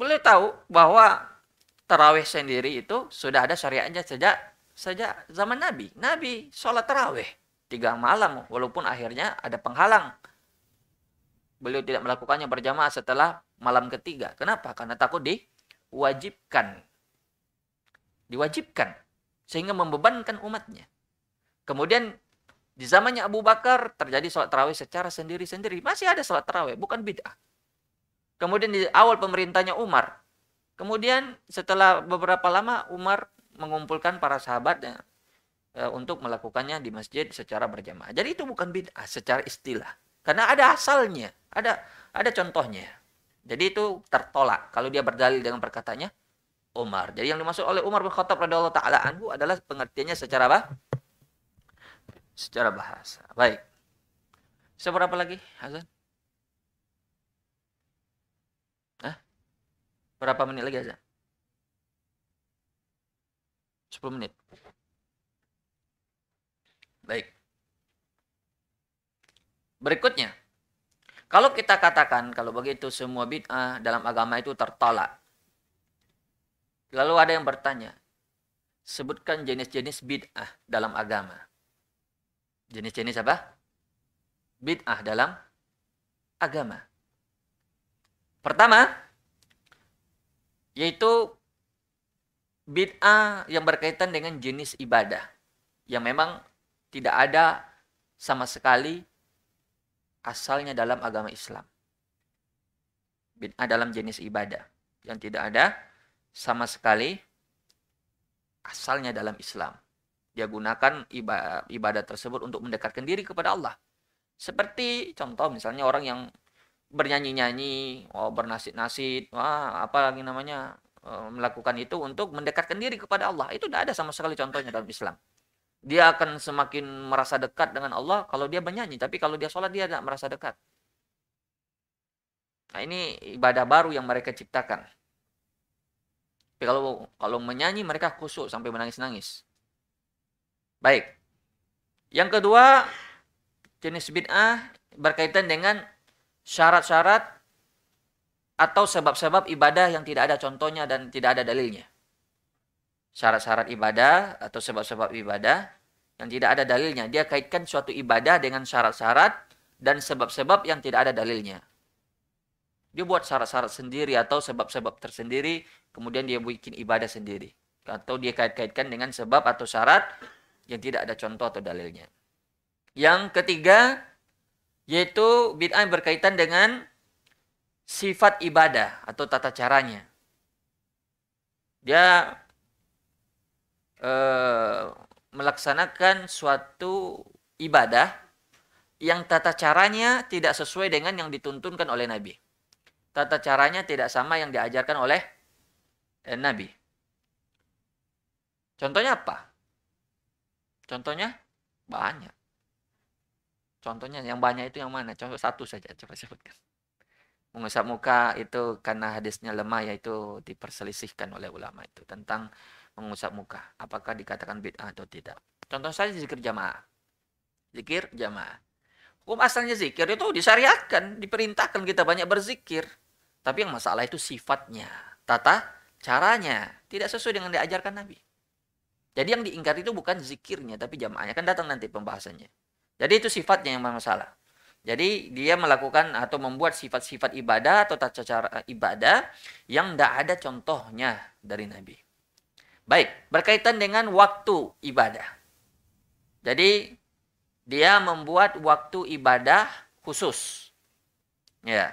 boleh tahu bahwa terawih sendiri itu sudah ada syariatnya sejak sejak zaman Nabi. Nabi sholat terawih tiga malam walaupun akhirnya ada penghalang. Beliau tidak melakukannya berjamaah setelah malam ketiga. Kenapa? Karena takut diwajibkan. Diwajibkan. Sehingga membebankan umatnya. Kemudian di zamannya Abu Bakar terjadi sholat terawih secara sendiri-sendiri. Masih ada sholat terawih, bukan bid'ah. Kemudian di awal pemerintahnya Umar, Kemudian setelah beberapa lama Umar mengumpulkan para sahabatnya e, untuk melakukannya di masjid secara berjamaah. Jadi itu bukan bid'ah secara istilah. Karena ada asalnya, ada ada contohnya. Jadi itu tertolak kalau dia berdalil dengan perkataannya Umar. Jadi yang dimaksud oleh Umar bin Khattab radhiyallahu taala anhu adalah pengertiannya secara apa? Secara bahasa. Baik. Seberapa lagi, Hazan? Berapa menit lagi aja? 10 menit. Baik. Berikutnya, kalau kita katakan kalau begitu semua bid'ah dalam agama itu tertolak. Lalu ada yang bertanya, sebutkan jenis-jenis bid'ah dalam agama. Jenis-jenis apa? Bid'ah dalam agama. Pertama, yaitu bid'ah yang berkaitan dengan jenis ibadah yang memang tidak ada sama sekali asalnya dalam agama Islam. Bid'ah dalam jenis ibadah yang tidak ada sama sekali asalnya dalam Islam. Dia gunakan ibadah tersebut untuk mendekatkan diri kepada Allah. Seperti contoh misalnya orang yang bernyanyi-nyanyi, oh bernasid-nasid, wah apa lagi namanya eh, melakukan itu untuk mendekatkan diri kepada Allah. Itu tidak ada sama sekali contohnya dalam Islam. Dia akan semakin merasa dekat dengan Allah kalau dia bernyanyi, tapi kalau dia sholat dia tidak merasa dekat. Nah ini ibadah baru yang mereka ciptakan. Tapi kalau kalau menyanyi mereka khusyuk sampai menangis-nangis. Baik. Yang kedua jenis bid'ah berkaitan dengan syarat-syarat atau sebab-sebab ibadah yang tidak ada contohnya dan tidak ada dalilnya. Syarat-syarat ibadah atau sebab-sebab ibadah yang tidak ada dalilnya. Dia kaitkan suatu ibadah dengan syarat-syarat dan sebab-sebab yang tidak ada dalilnya. Dia buat syarat-syarat sendiri atau sebab-sebab tersendiri, kemudian dia bikin ibadah sendiri. Atau dia kait-kaitkan dengan sebab atau syarat yang tidak ada contoh atau dalilnya. Yang ketiga, yaitu bid'ah yang berkaitan dengan sifat ibadah atau tata caranya. Dia eh, melaksanakan suatu ibadah yang tata caranya tidak sesuai dengan yang dituntunkan oleh Nabi. Tata caranya tidak sama yang diajarkan oleh eh, Nabi. Contohnya apa? Contohnya banyak. Contohnya yang banyak itu yang mana? Contoh satu saja coba sebutkan. Mengusap muka itu karena hadisnya lemah yaitu diperselisihkan oleh ulama itu tentang mengusap muka. Apakah dikatakan bid'ah atau tidak? Contoh saja zikir jamaah. Zikir jamaah. Hukum asalnya zikir itu disyariatkan, diperintahkan kita banyak berzikir. Tapi yang masalah itu sifatnya, tata caranya tidak sesuai dengan diajarkan Nabi. Jadi yang diingkar itu bukan zikirnya tapi jamaahnya kan datang nanti pembahasannya. Jadi itu sifatnya yang bermasalah. Jadi dia melakukan atau membuat sifat-sifat ibadah atau tata cara eh, ibadah yang tidak ada contohnya dari Nabi. Baik, berkaitan dengan waktu ibadah. Jadi dia membuat waktu ibadah khusus. Ya,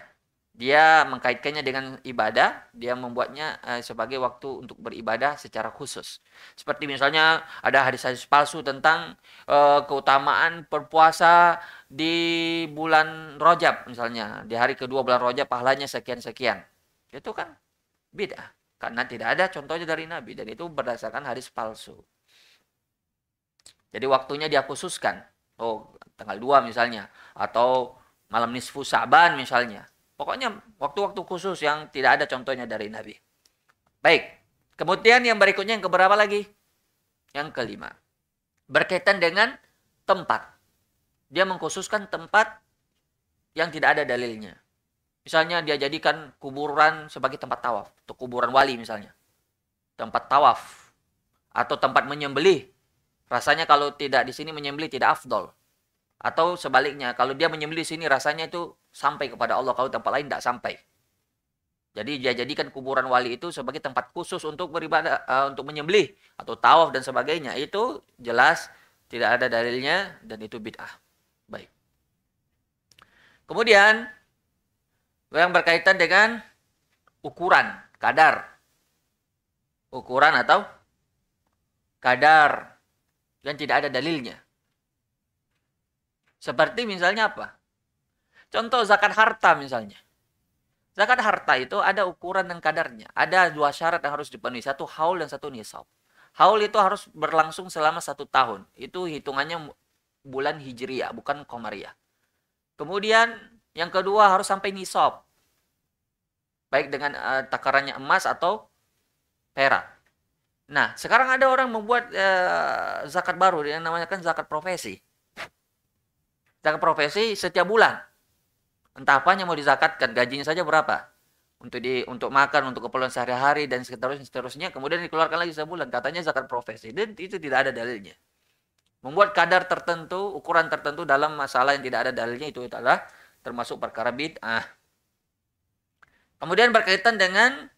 dia mengkaitkannya dengan ibadah, dia membuatnya eh, sebagai waktu untuk beribadah secara khusus. Seperti misalnya ada hadis-hadis palsu tentang uh, keutamaan berpuasa di bulan Rojab misalnya, di hari kedua bulan Rojab pahalanya sekian-sekian. Itu kan beda. karena tidak ada contohnya dari Nabi dan itu berdasarkan hadis palsu. Jadi waktunya dia khususkan. Oh, tanggal 2 misalnya atau malam nisfu Sa'ban misalnya. Pokoknya waktu-waktu khusus yang tidak ada contohnya dari Nabi. Baik. Kemudian yang berikutnya yang keberapa lagi? Yang kelima. Berkaitan dengan tempat. Dia mengkhususkan tempat yang tidak ada dalilnya. Misalnya dia jadikan kuburan sebagai tempat tawaf. Atau kuburan wali misalnya. Tempat tawaf. Atau tempat menyembelih. Rasanya kalau tidak di sini menyembelih tidak afdol. Atau sebaliknya, kalau dia menyembelih di sini rasanya itu sampai kepada Allah kalau tempat lain tidak sampai. Jadi dia jadikan kuburan wali itu sebagai tempat khusus untuk beribadah, uh, untuk menyembelih atau tawaf dan sebagainya. Itu jelas tidak ada dalilnya dan itu bid'ah. Baik. Kemudian yang berkaitan dengan ukuran, kadar. Ukuran atau kadar yang tidak ada dalilnya. Seperti misalnya apa? Contoh zakat harta misalnya. Zakat harta itu ada ukuran dan kadarnya. Ada dua syarat yang harus dipenuhi. Satu haul dan satu nisab. Haul itu harus berlangsung selama satu tahun. Itu hitungannya bulan hijriah, bukan komariah. Kemudian yang kedua harus sampai nisab. Baik dengan uh, takarannya emas atau perak. Nah, sekarang ada orang membuat uh, zakat baru yang namanya kan zakat profesi. Zakat profesi setiap bulan Entah apanya mau dizakatkan, gajinya saja berapa? Untuk di untuk makan, untuk keperluan sehari-hari dan seterusnya, seterusnya. Kemudian dikeluarkan lagi sebulan. Katanya zakat profesi. Dan itu tidak ada dalilnya. Membuat kadar tertentu, ukuran tertentu dalam masalah yang tidak ada dalilnya itu adalah termasuk perkara bid'ah. Kemudian berkaitan dengan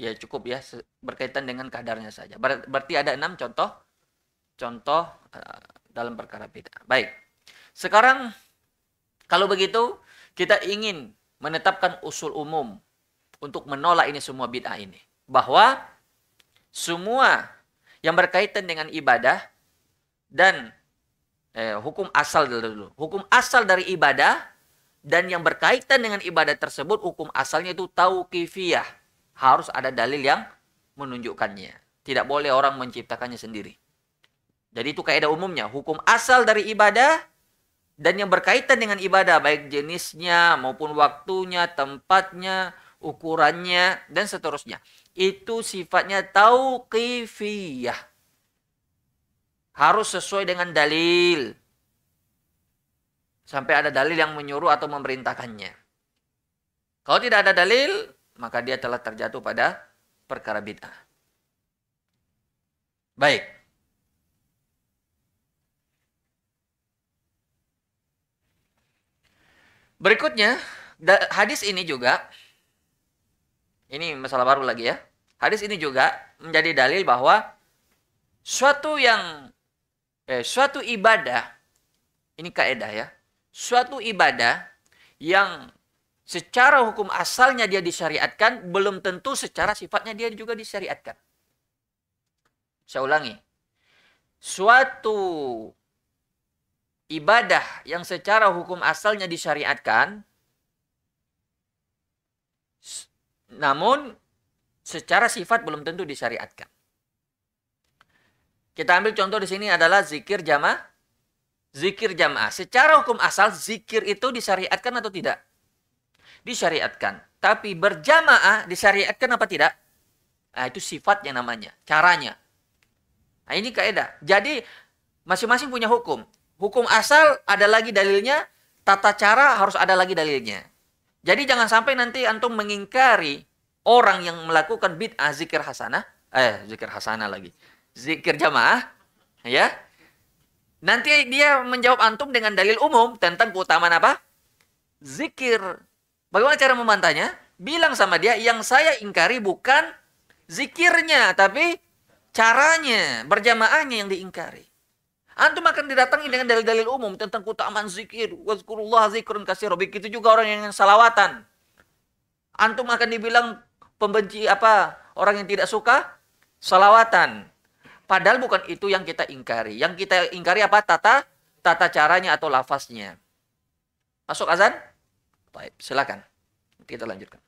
ya cukup ya berkaitan dengan kadarnya saja. Berarti ada enam contoh contoh eh, dalam perkara bid'ah. Baik. Sekarang kalau begitu kita ingin menetapkan usul umum untuk menolak ini semua bid'ah ini bahwa semua yang berkaitan dengan ibadah dan eh, hukum asal dulu hukum asal dari ibadah dan yang berkaitan dengan ibadah tersebut hukum asalnya itu tauqifiyah harus ada dalil yang menunjukkannya tidak boleh orang menciptakannya sendiri jadi itu kaidah umumnya hukum asal dari ibadah dan yang berkaitan dengan ibadah baik jenisnya maupun waktunya, tempatnya, ukurannya dan seterusnya. Itu sifatnya tauqifiyah. Harus sesuai dengan dalil. Sampai ada dalil yang menyuruh atau memerintahkannya. Kalau tidak ada dalil, maka dia telah terjatuh pada perkara bid'ah. Baik. Berikutnya, hadis ini juga ini masalah baru lagi ya. Hadis ini juga menjadi dalil bahwa suatu yang eh, suatu ibadah ini kaidah ya. Suatu ibadah yang secara hukum asalnya dia disyariatkan belum tentu secara sifatnya dia juga disyariatkan. Saya ulangi. Suatu ibadah yang secara hukum asalnya disyariatkan, namun secara sifat belum tentu disyariatkan. Kita ambil contoh di sini adalah zikir jamaah. Zikir jamaah. Secara hukum asal, zikir itu disyariatkan atau tidak? Disyariatkan. Tapi berjamaah disyariatkan apa tidak? Nah, itu sifatnya namanya, caranya. Nah, ini kaidah. Jadi masing-masing punya hukum. Hukum asal ada lagi dalilnya, tata cara harus ada lagi dalilnya. Jadi jangan sampai nanti antum mengingkari orang yang melakukan bid'ah zikir hasanah, eh zikir hasanah lagi. Zikir jamaah, ya. Nanti dia menjawab antum dengan dalil umum tentang keutamaan apa? Zikir. Bagaimana cara membantahnya? Bilang sama dia, yang saya ingkari bukan zikirnya, tapi caranya, berjamaahnya yang diingkari. Antum akan didatangi dengan dalil-dalil umum tentang aman zikir. Wazkurullah zikrun kasih Itu juga orang yang salawatan. Antum akan dibilang pembenci apa? Orang yang tidak suka salawatan. Padahal bukan itu yang kita ingkari. Yang kita ingkari apa? Tata tata caranya atau lafaznya. Masuk azan? Baik, silakan. kita lanjutkan.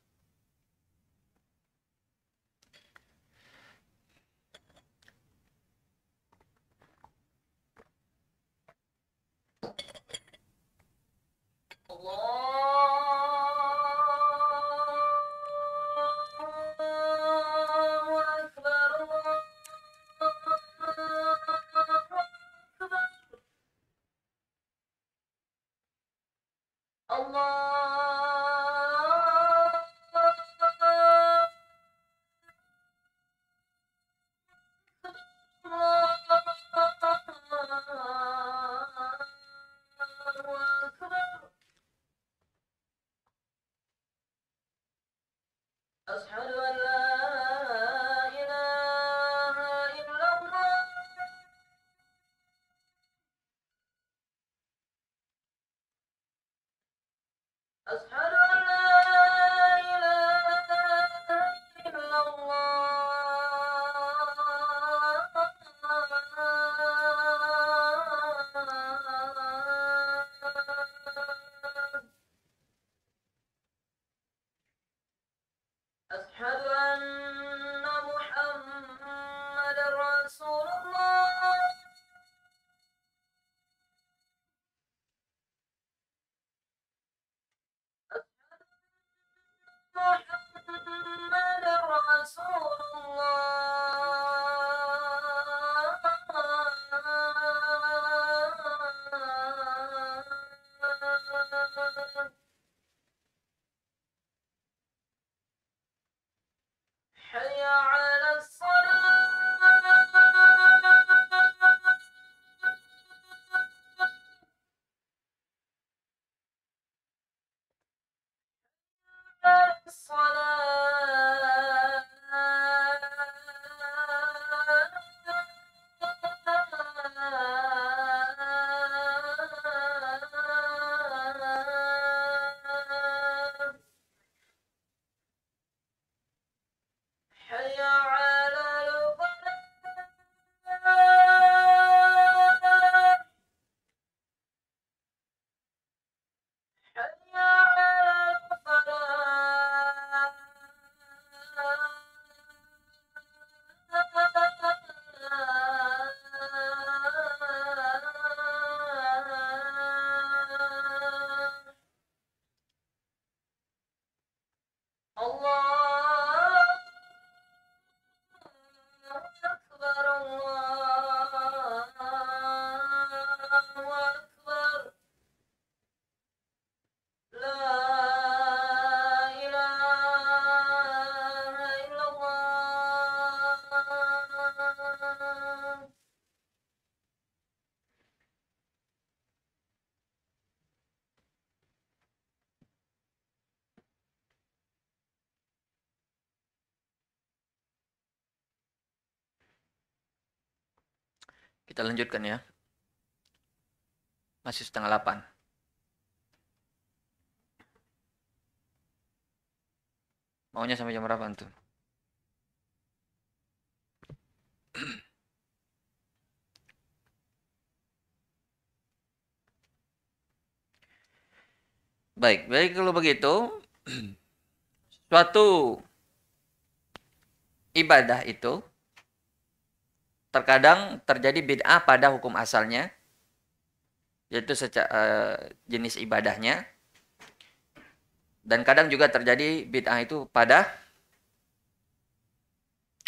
Kita lanjutkan ya. Masih setengah delapan. Maunya sampai jam berapa tuh? Baik, baik kalau begitu suatu ibadah itu terkadang terjadi bid'ah pada hukum asalnya yaitu secara, uh, eh, jenis ibadahnya dan kadang juga terjadi bid'ah itu pada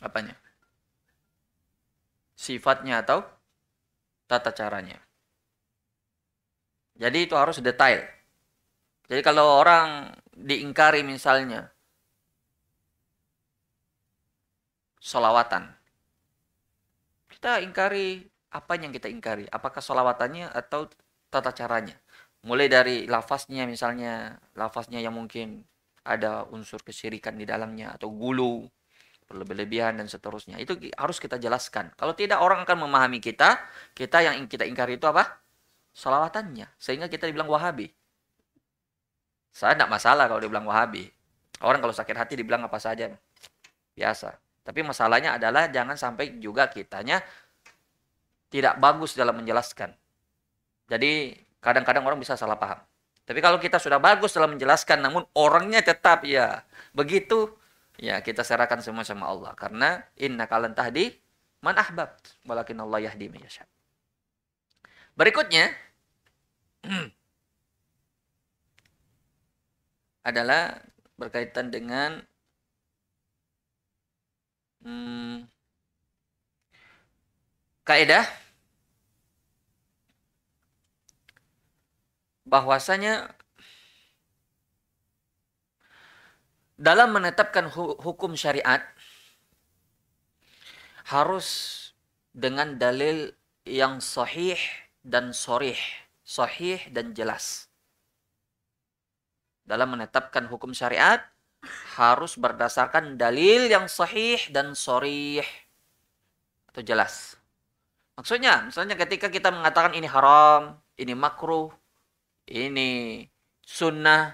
apanya sifatnya atau tata caranya jadi itu harus detail jadi kalau orang diingkari misalnya solawatan kita ingkari apa yang kita ingkari apakah solawatannya atau tata caranya mulai dari lafaznya misalnya lafaznya yang mungkin ada unsur kesirikan di dalamnya atau gulu berlebihan dan seterusnya itu harus kita jelaskan kalau tidak orang akan memahami kita kita yang kita ingkari itu apa solawatannya sehingga kita dibilang wahabi saya tidak masalah kalau dibilang wahabi orang kalau sakit hati dibilang apa saja biasa tapi masalahnya adalah jangan sampai juga kitanya tidak bagus dalam menjelaskan. Jadi kadang-kadang orang bisa salah paham. Tapi kalau kita sudah bagus dalam menjelaskan namun orangnya tetap ya begitu ya kita serahkan semua sama Allah karena inna kalan tahdi man ahbab walakin Allah yahdi man Berikutnya adalah berkaitan dengan Hmm. Kaidah bahwasanya dalam menetapkan hukum syariat harus dengan dalil yang sahih dan sorih, sahih dan jelas. Dalam menetapkan hukum syariat harus berdasarkan dalil yang sahih dan sorih atau jelas. Maksudnya, misalnya ketika kita mengatakan ini haram, ini makruh, ini sunnah,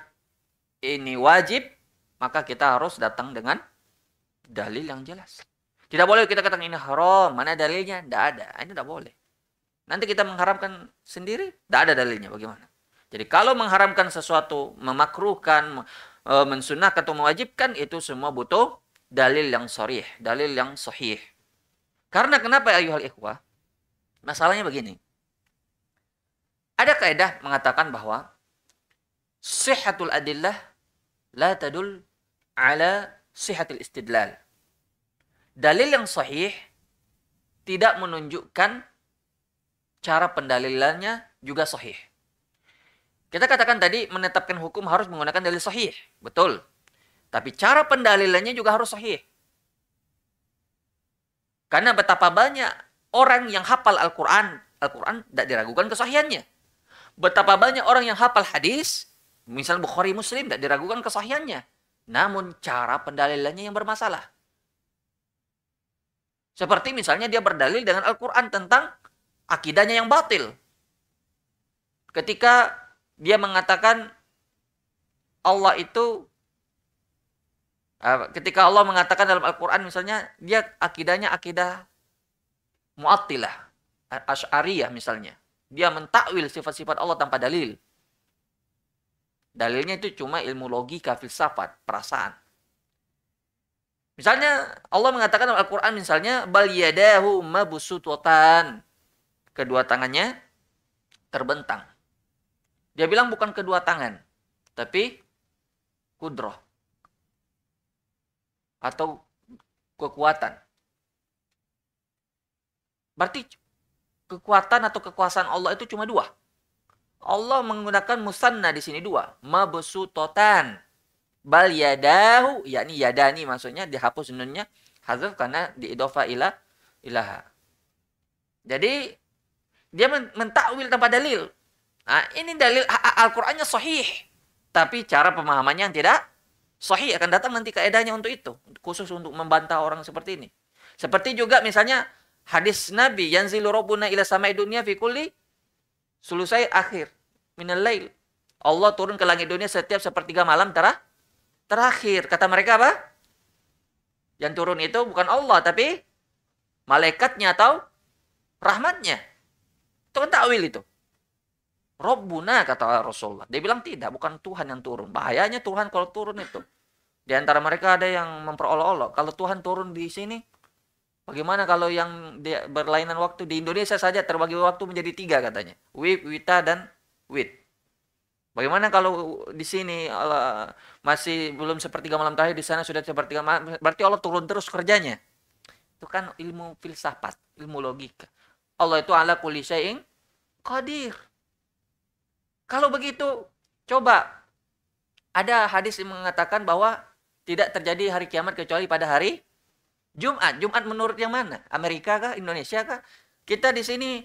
ini wajib, maka kita harus datang dengan dalil yang jelas. Tidak boleh kita katakan ini haram, mana dalilnya? Tidak ada, ini tidak boleh. Nanti kita mengharamkan sendiri, tidak ada dalilnya, bagaimana? Jadi kalau mengharamkan sesuatu, memakruhkan, e, eh, mensunah atau mewajibkan itu semua butuh dalil yang sahih, dalil yang sahih. Karena kenapa ayuhal ya ikhwah? Masalahnya begini. Ada kaidah mengatakan bahwa sihatul adillah la tadul ala sihatul istidlal. Dalil yang sahih tidak menunjukkan cara pendalilannya juga sahih. Kita katakan tadi menetapkan hukum harus menggunakan dalil sahih. Betul. Tapi cara pendalilannya juga harus sahih. Karena betapa banyak orang yang hafal Al-Quran, Al-Quran tidak diragukan kesahihannya. Betapa banyak orang yang hafal hadis, misal Bukhari Muslim, tidak diragukan kesahihannya. Namun cara pendalilannya yang bermasalah. Seperti misalnya dia berdalil dengan Al-Quran tentang akidahnya yang batil. Ketika dia mengatakan Allah itu eh, ketika Allah mengatakan dalam Al-Qur'an misalnya dia akidahnya akidah mu'attilah asy'ariyah misalnya dia mentakwil sifat-sifat Allah tanpa dalil dalilnya itu cuma ilmu logika filsafat perasaan misalnya Allah mengatakan dalam Al-Qur'an misalnya bal yadahu mabusutotan kedua tangannya terbentang dia bilang bukan kedua tangan, tapi kudroh atau kekuatan. Berarti kekuatan atau kekuasaan Allah itu cuma dua. Allah menggunakan musanna di sini dua. Mabesutotan. Bal yadahu. yakni yadani maksudnya dihapus nunnya. Hazaf karena diidofa ila ilaha. Jadi dia mentakwil tanpa dalil. Nah, ini dalil ah, ah, Al-Qur'annya sahih, tapi cara pemahamannya yang tidak sahih akan datang nanti kaedahnya untuk itu, khusus untuk membantah orang seperti ini. Seperti juga misalnya hadis Nabi yang rabbuna ila sama'i dunya fi kulli sulusai akhir minal lail. Allah turun ke langit dunia setiap sepertiga malam terah terakhir. Kata mereka apa? Yang turun itu bukan Allah tapi malaikatnya atau rahmatnya. Itu kan takwil itu. Robbuna kata Rasulullah. Dia bilang tidak, bukan Tuhan yang turun. Bahayanya Tuhan kalau turun itu. Di antara mereka ada yang memperolok-olok. Kalau Tuhan turun di sini, bagaimana kalau yang berlainan waktu di Indonesia saja terbagi waktu menjadi tiga katanya. Wib, Wita, dan Wit. Bagaimana kalau di sini Allah masih belum sepertiga malam terakhir di sana sudah sepertiga malam berarti Allah turun terus kerjanya. Itu kan ilmu filsafat, ilmu logika. Allah itu ala kulli syai'in qadir kalau begitu, coba ada hadis yang mengatakan bahwa tidak terjadi hari kiamat kecuali pada hari Jumat. Jumat menurut yang mana? Amerika kah? Indonesia kah? Kita di sini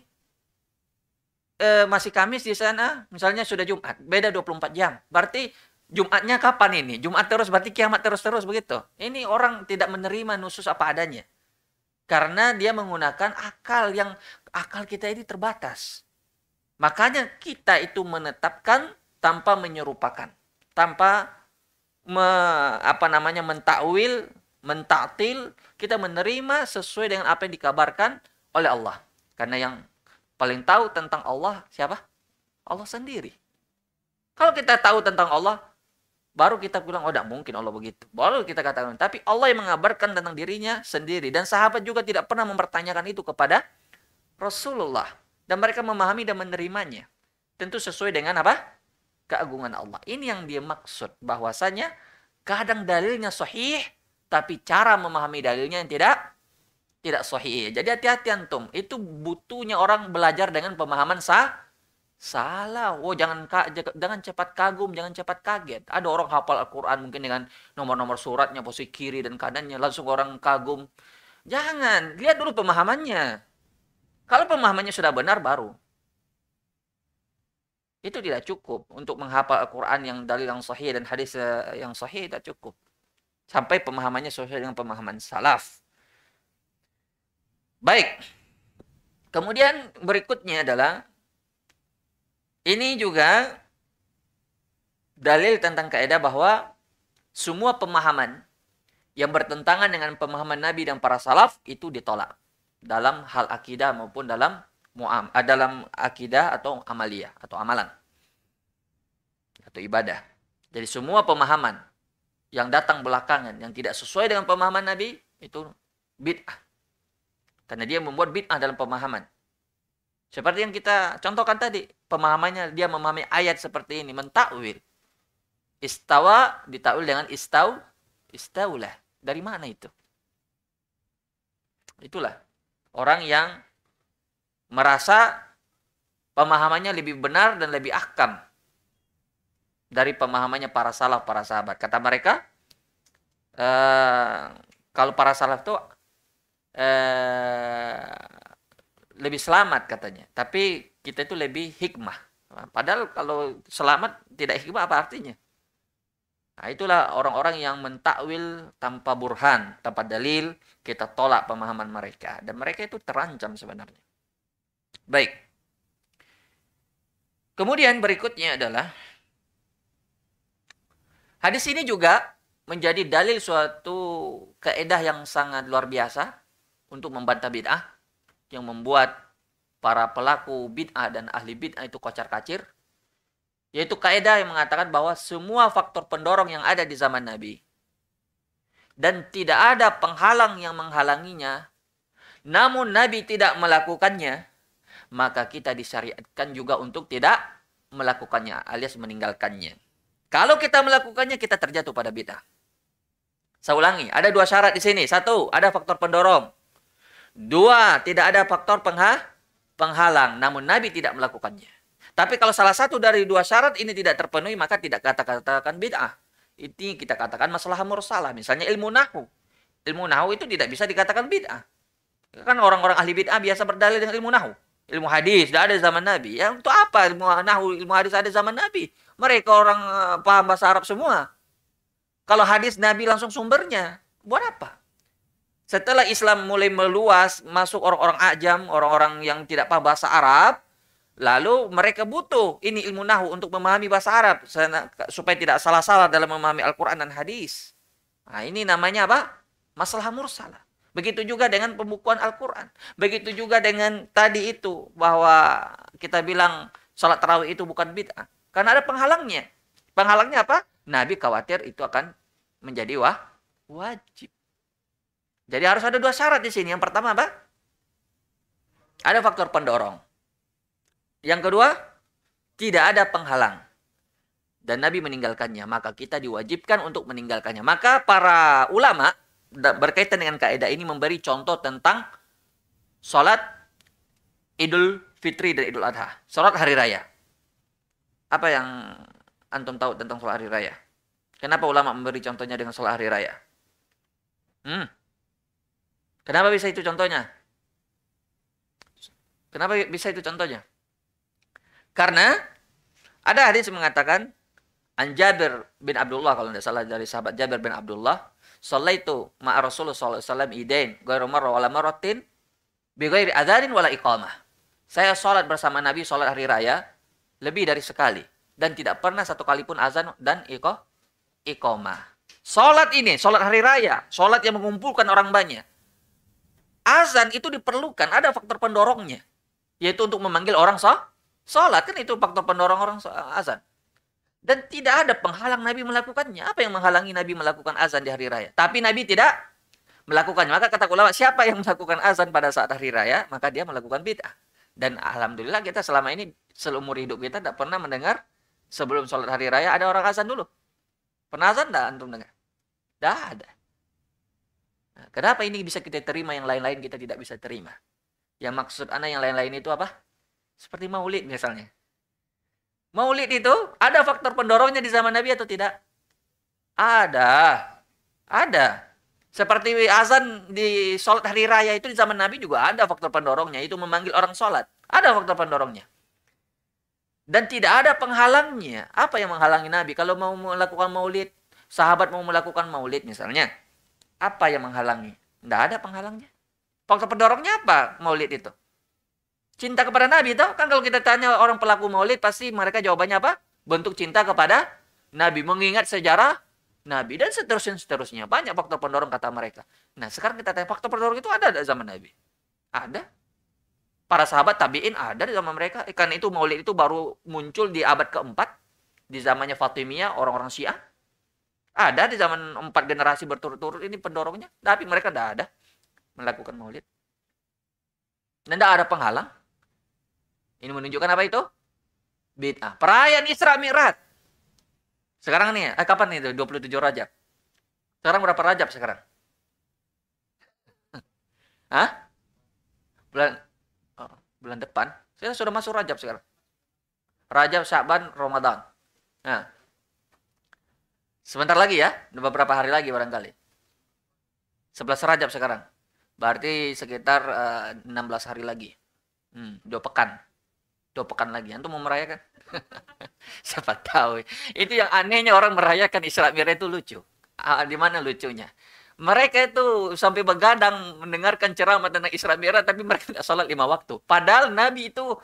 eh, masih Kamis di sana, misalnya sudah Jumat, beda 24 jam. Berarti Jumatnya kapan ini? Jumat terus berarti kiamat terus-terus begitu. Ini orang tidak menerima nusus apa adanya. Karena dia menggunakan akal yang akal kita ini terbatas. Makanya kita itu menetapkan tanpa menyerupakan, tanpa me, apa namanya mentakwil, mentaktil, kita menerima sesuai dengan apa yang dikabarkan oleh Allah. Karena yang paling tahu tentang Allah siapa? Allah sendiri. Kalau kita tahu tentang Allah, baru kita bilang, oh tidak mungkin Allah begitu. Baru kita katakan. Tapi Allah yang mengabarkan tentang dirinya sendiri. Dan sahabat juga tidak pernah mempertanyakan itu kepada Rasulullah dan mereka memahami dan menerimanya. Tentu sesuai dengan apa? Keagungan Allah. Ini yang dia maksud. Bahwasanya kadang dalilnya sahih, tapi cara memahami dalilnya yang tidak tidak sahih. Jadi hati-hati antum. Itu butuhnya orang belajar dengan pemahaman sah salah. Oh, jangan jangan cepat kagum, jangan cepat kaget. Ada orang hafal Al-Qur'an mungkin dengan nomor-nomor suratnya posisi kiri dan kanannya langsung orang kagum. Jangan, lihat dulu pemahamannya. Kalau pemahamannya sudah benar baru. Itu tidak cukup untuk menghafal Al-Quran yang dalil yang sahih dan hadis eh, yang sahih tidak cukup. Sampai pemahamannya sesuai dengan pemahaman salaf. Baik. Kemudian berikutnya adalah ini juga dalil tentang kaidah bahwa semua pemahaman yang bertentangan dengan pemahaman Nabi dan para salaf itu ditolak dalam hal akidah maupun dalam muam eh, dalam akidah atau amalia atau amalan atau ibadah. Jadi semua pemahaman yang datang belakangan yang tidak sesuai dengan pemahaman Nabi itu bid'ah. Karena dia membuat bid'ah dalam pemahaman. Seperti yang kita contohkan tadi, pemahamannya dia memahami ayat seperti ini, mentakwil. Istawa ditakwil dengan istau, istaulah. Dari mana itu? Itulah orang yang merasa pemahamannya lebih benar dan lebih akam dari pemahamannya para salaf para sahabat kata mereka eh, kalau para salaf itu eh, lebih selamat katanya tapi kita itu lebih hikmah padahal kalau selamat tidak hikmah apa artinya Nah, itulah orang-orang yang mentakwil tanpa burhan, tanpa dalil, kita tolak pemahaman mereka dan mereka itu terancam sebenarnya. Baik. Kemudian berikutnya adalah hadis ini juga menjadi dalil suatu keedah yang sangat luar biasa untuk membantah bid'ah yang membuat para pelaku bid'ah dan ahli bid'ah itu kocar-kacir yaitu kaidah yang mengatakan bahwa semua faktor pendorong yang ada di zaman Nabi dan tidak ada penghalang yang menghalanginya, namun Nabi tidak melakukannya, maka kita disyariatkan juga untuk tidak melakukannya alias meninggalkannya. Kalau kita melakukannya kita terjatuh pada bid'ah. Saya ulangi, ada dua syarat di sini. Satu, ada faktor pendorong. Dua, tidak ada faktor pengha penghalang, namun Nabi tidak melakukannya. Tapi kalau salah satu dari dua syarat ini tidak terpenuhi maka tidak kata-katakan bid'ah. Ini kita katakan masalah mursalah. Misalnya ilmu nahu. Ilmu nahu itu tidak bisa dikatakan bid'ah. Kan orang-orang ahli bid'ah biasa berdalil dengan ilmu nahu. Ilmu hadis tidak ada zaman Nabi. Ya untuk apa ilmu nahu, ilmu hadis ada zaman Nabi? Mereka orang eh, paham bahasa Arab semua. Kalau hadis Nabi langsung sumbernya, buat apa? Setelah Islam mulai meluas, masuk orang-orang ajam, orang-orang yang tidak paham bahasa Arab, Lalu mereka butuh ini ilmu nahu untuk memahami bahasa Arab supaya tidak salah-salah dalam memahami Al-Quran dan hadis. Nah, ini namanya apa? Masalah mursalah. Begitu juga dengan pembukuan Al-Quran. Begitu juga dengan tadi itu bahwa kita bilang salat tarawih itu bukan bid'ah. Karena ada penghalangnya. Penghalangnya apa? Nabi khawatir itu akan menjadi wah, wajib. Jadi harus ada dua syarat di sini. Yang pertama apa? Ada faktor pendorong. Yang kedua, tidak ada penghalang. Dan Nabi meninggalkannya, maka kita diwajibkan untuk meninggalkannya. Maka para ulama berkaitan dengan kaidah ini memberi contoh tentang sholat Idul Fitri dan Idul Adha, sholat hari raya. Apa yang antum tahu tentang sholat hari raya? Kenapa ulama memberi contohnya dengan sholat hari raya? Hmm. Kenapa bisa itu contohnya? Kenapa bisa itu contohnya? Karena ada hadis mengatakan An Jabir bin Abdullah kalau tidak salah dari sahabat Jabir bin Abdullah, "Sallaitu ma'a Rasulullah sallallahu alaihi wasallam idain ghairu marra wala maratin bi ghairi adzanin wala iqamah." Saya salat bersama Nabi salat hari raya lebih dari sekali dan tidak pernah satu kali pun azan dan iqah iqamah. Salat ini, salat hari raya, salat yang mengumpulkan orang banyak. Azan itu diperlukan, ada faktor pendorongnya, yaitu untuk memanggil orang sah, Sholat kan itu faktor pendorong orang eh, azan. Dan tidak ada penghalang Nabi melakukannya. Apa yang menghalangi Nabi melakukan azan di hari raya? Tapi Nabi tidak melakukannya. Maka kata ulama, siapa yang melakukan azan pada saat hari raya, maka dia melakukan bid'ah. Dan alhamdulillah kita selama ini seumur hidup kita tidak pernah mendengar sebelum sholat hari raya ada orang azan dulu. Pernah azan tidak antum dengar? Tidak ada. Nah, kenapa ini bisa kita terima yang lain-lain kita tidak bisa terima? Yang maksud anak yang lain-lain itu apa? Seperti maulid misalnya. Maulid itu ada faktor pendorongnya di zaman Nabi atau tidak? Ada. Ada. Seperti azan di sholat hari raya itu di zaman Nabi juga ada faktor pendorongnya. Itu memanggil orang sholat. Ada faktor pendorongnya. Dan tidak ada penghalangnya. Apa yang menghalangi Nabi? Kalau mau melakukan maulid, sahabat mau melakukan maulid misalnya. Apa yang menghalangi? Tidak ada penghalangnya. Faktor pendorongnya apa maulid itu? Cinta kepada Nabi toh? Kan kalau kita tanya orang pelaku maulid pasti mereka jawabannya apa? Bentuk cinta kepada Nabi, mengingat sejarah Nabi dan seterusnya seterusnya. Banyak faktor pendorong kata mereka. Nah, sekarang kita tanya faktor pendorong itu ada di zaman Nabi? Ada. Para sahabat tabiin ada di zaman mereka. Eh, karena itu Maulid itu baru muncul di abad keempat di zamannya Fatimiyah orang-orang Syiah. Ada di zaman empat generasi berturut-turut ini pendorongnya, tapi mereka tidak ada melakukan Maulid. Dan tidak ada penghalang. Ini menunjukkan apa itu? Bid'ah. Perayaan Isra Mi'raj. Sekarang nih, eh, kapan nih itu? 27 Rajab. Sekarang berapa Rajab sekarang? Hah? Bulan oh, bulan depan. Saya sudah masuk Rajab sekarang. Rajab, Syaban, Ramadan. Nah. Sebentar lagi ya, beberapa hari lagi barangkali. 11 Rajab sekarang. Berarti sekitar uh, eh, 16 hari lagi. Hmm, dua pekan. Dua pekan lagi. Antum mau merayakan? Siapa tahu. Itu yang anehnya orang merayakan Isra Mi'raj itu lucu. Ah, di mana lucunya? Mereka itu sampai begadang mendengarkan ceramah tentang Isra Mi'raj tapi mereka tidak sholat lima waktu. Padahal Nabi itu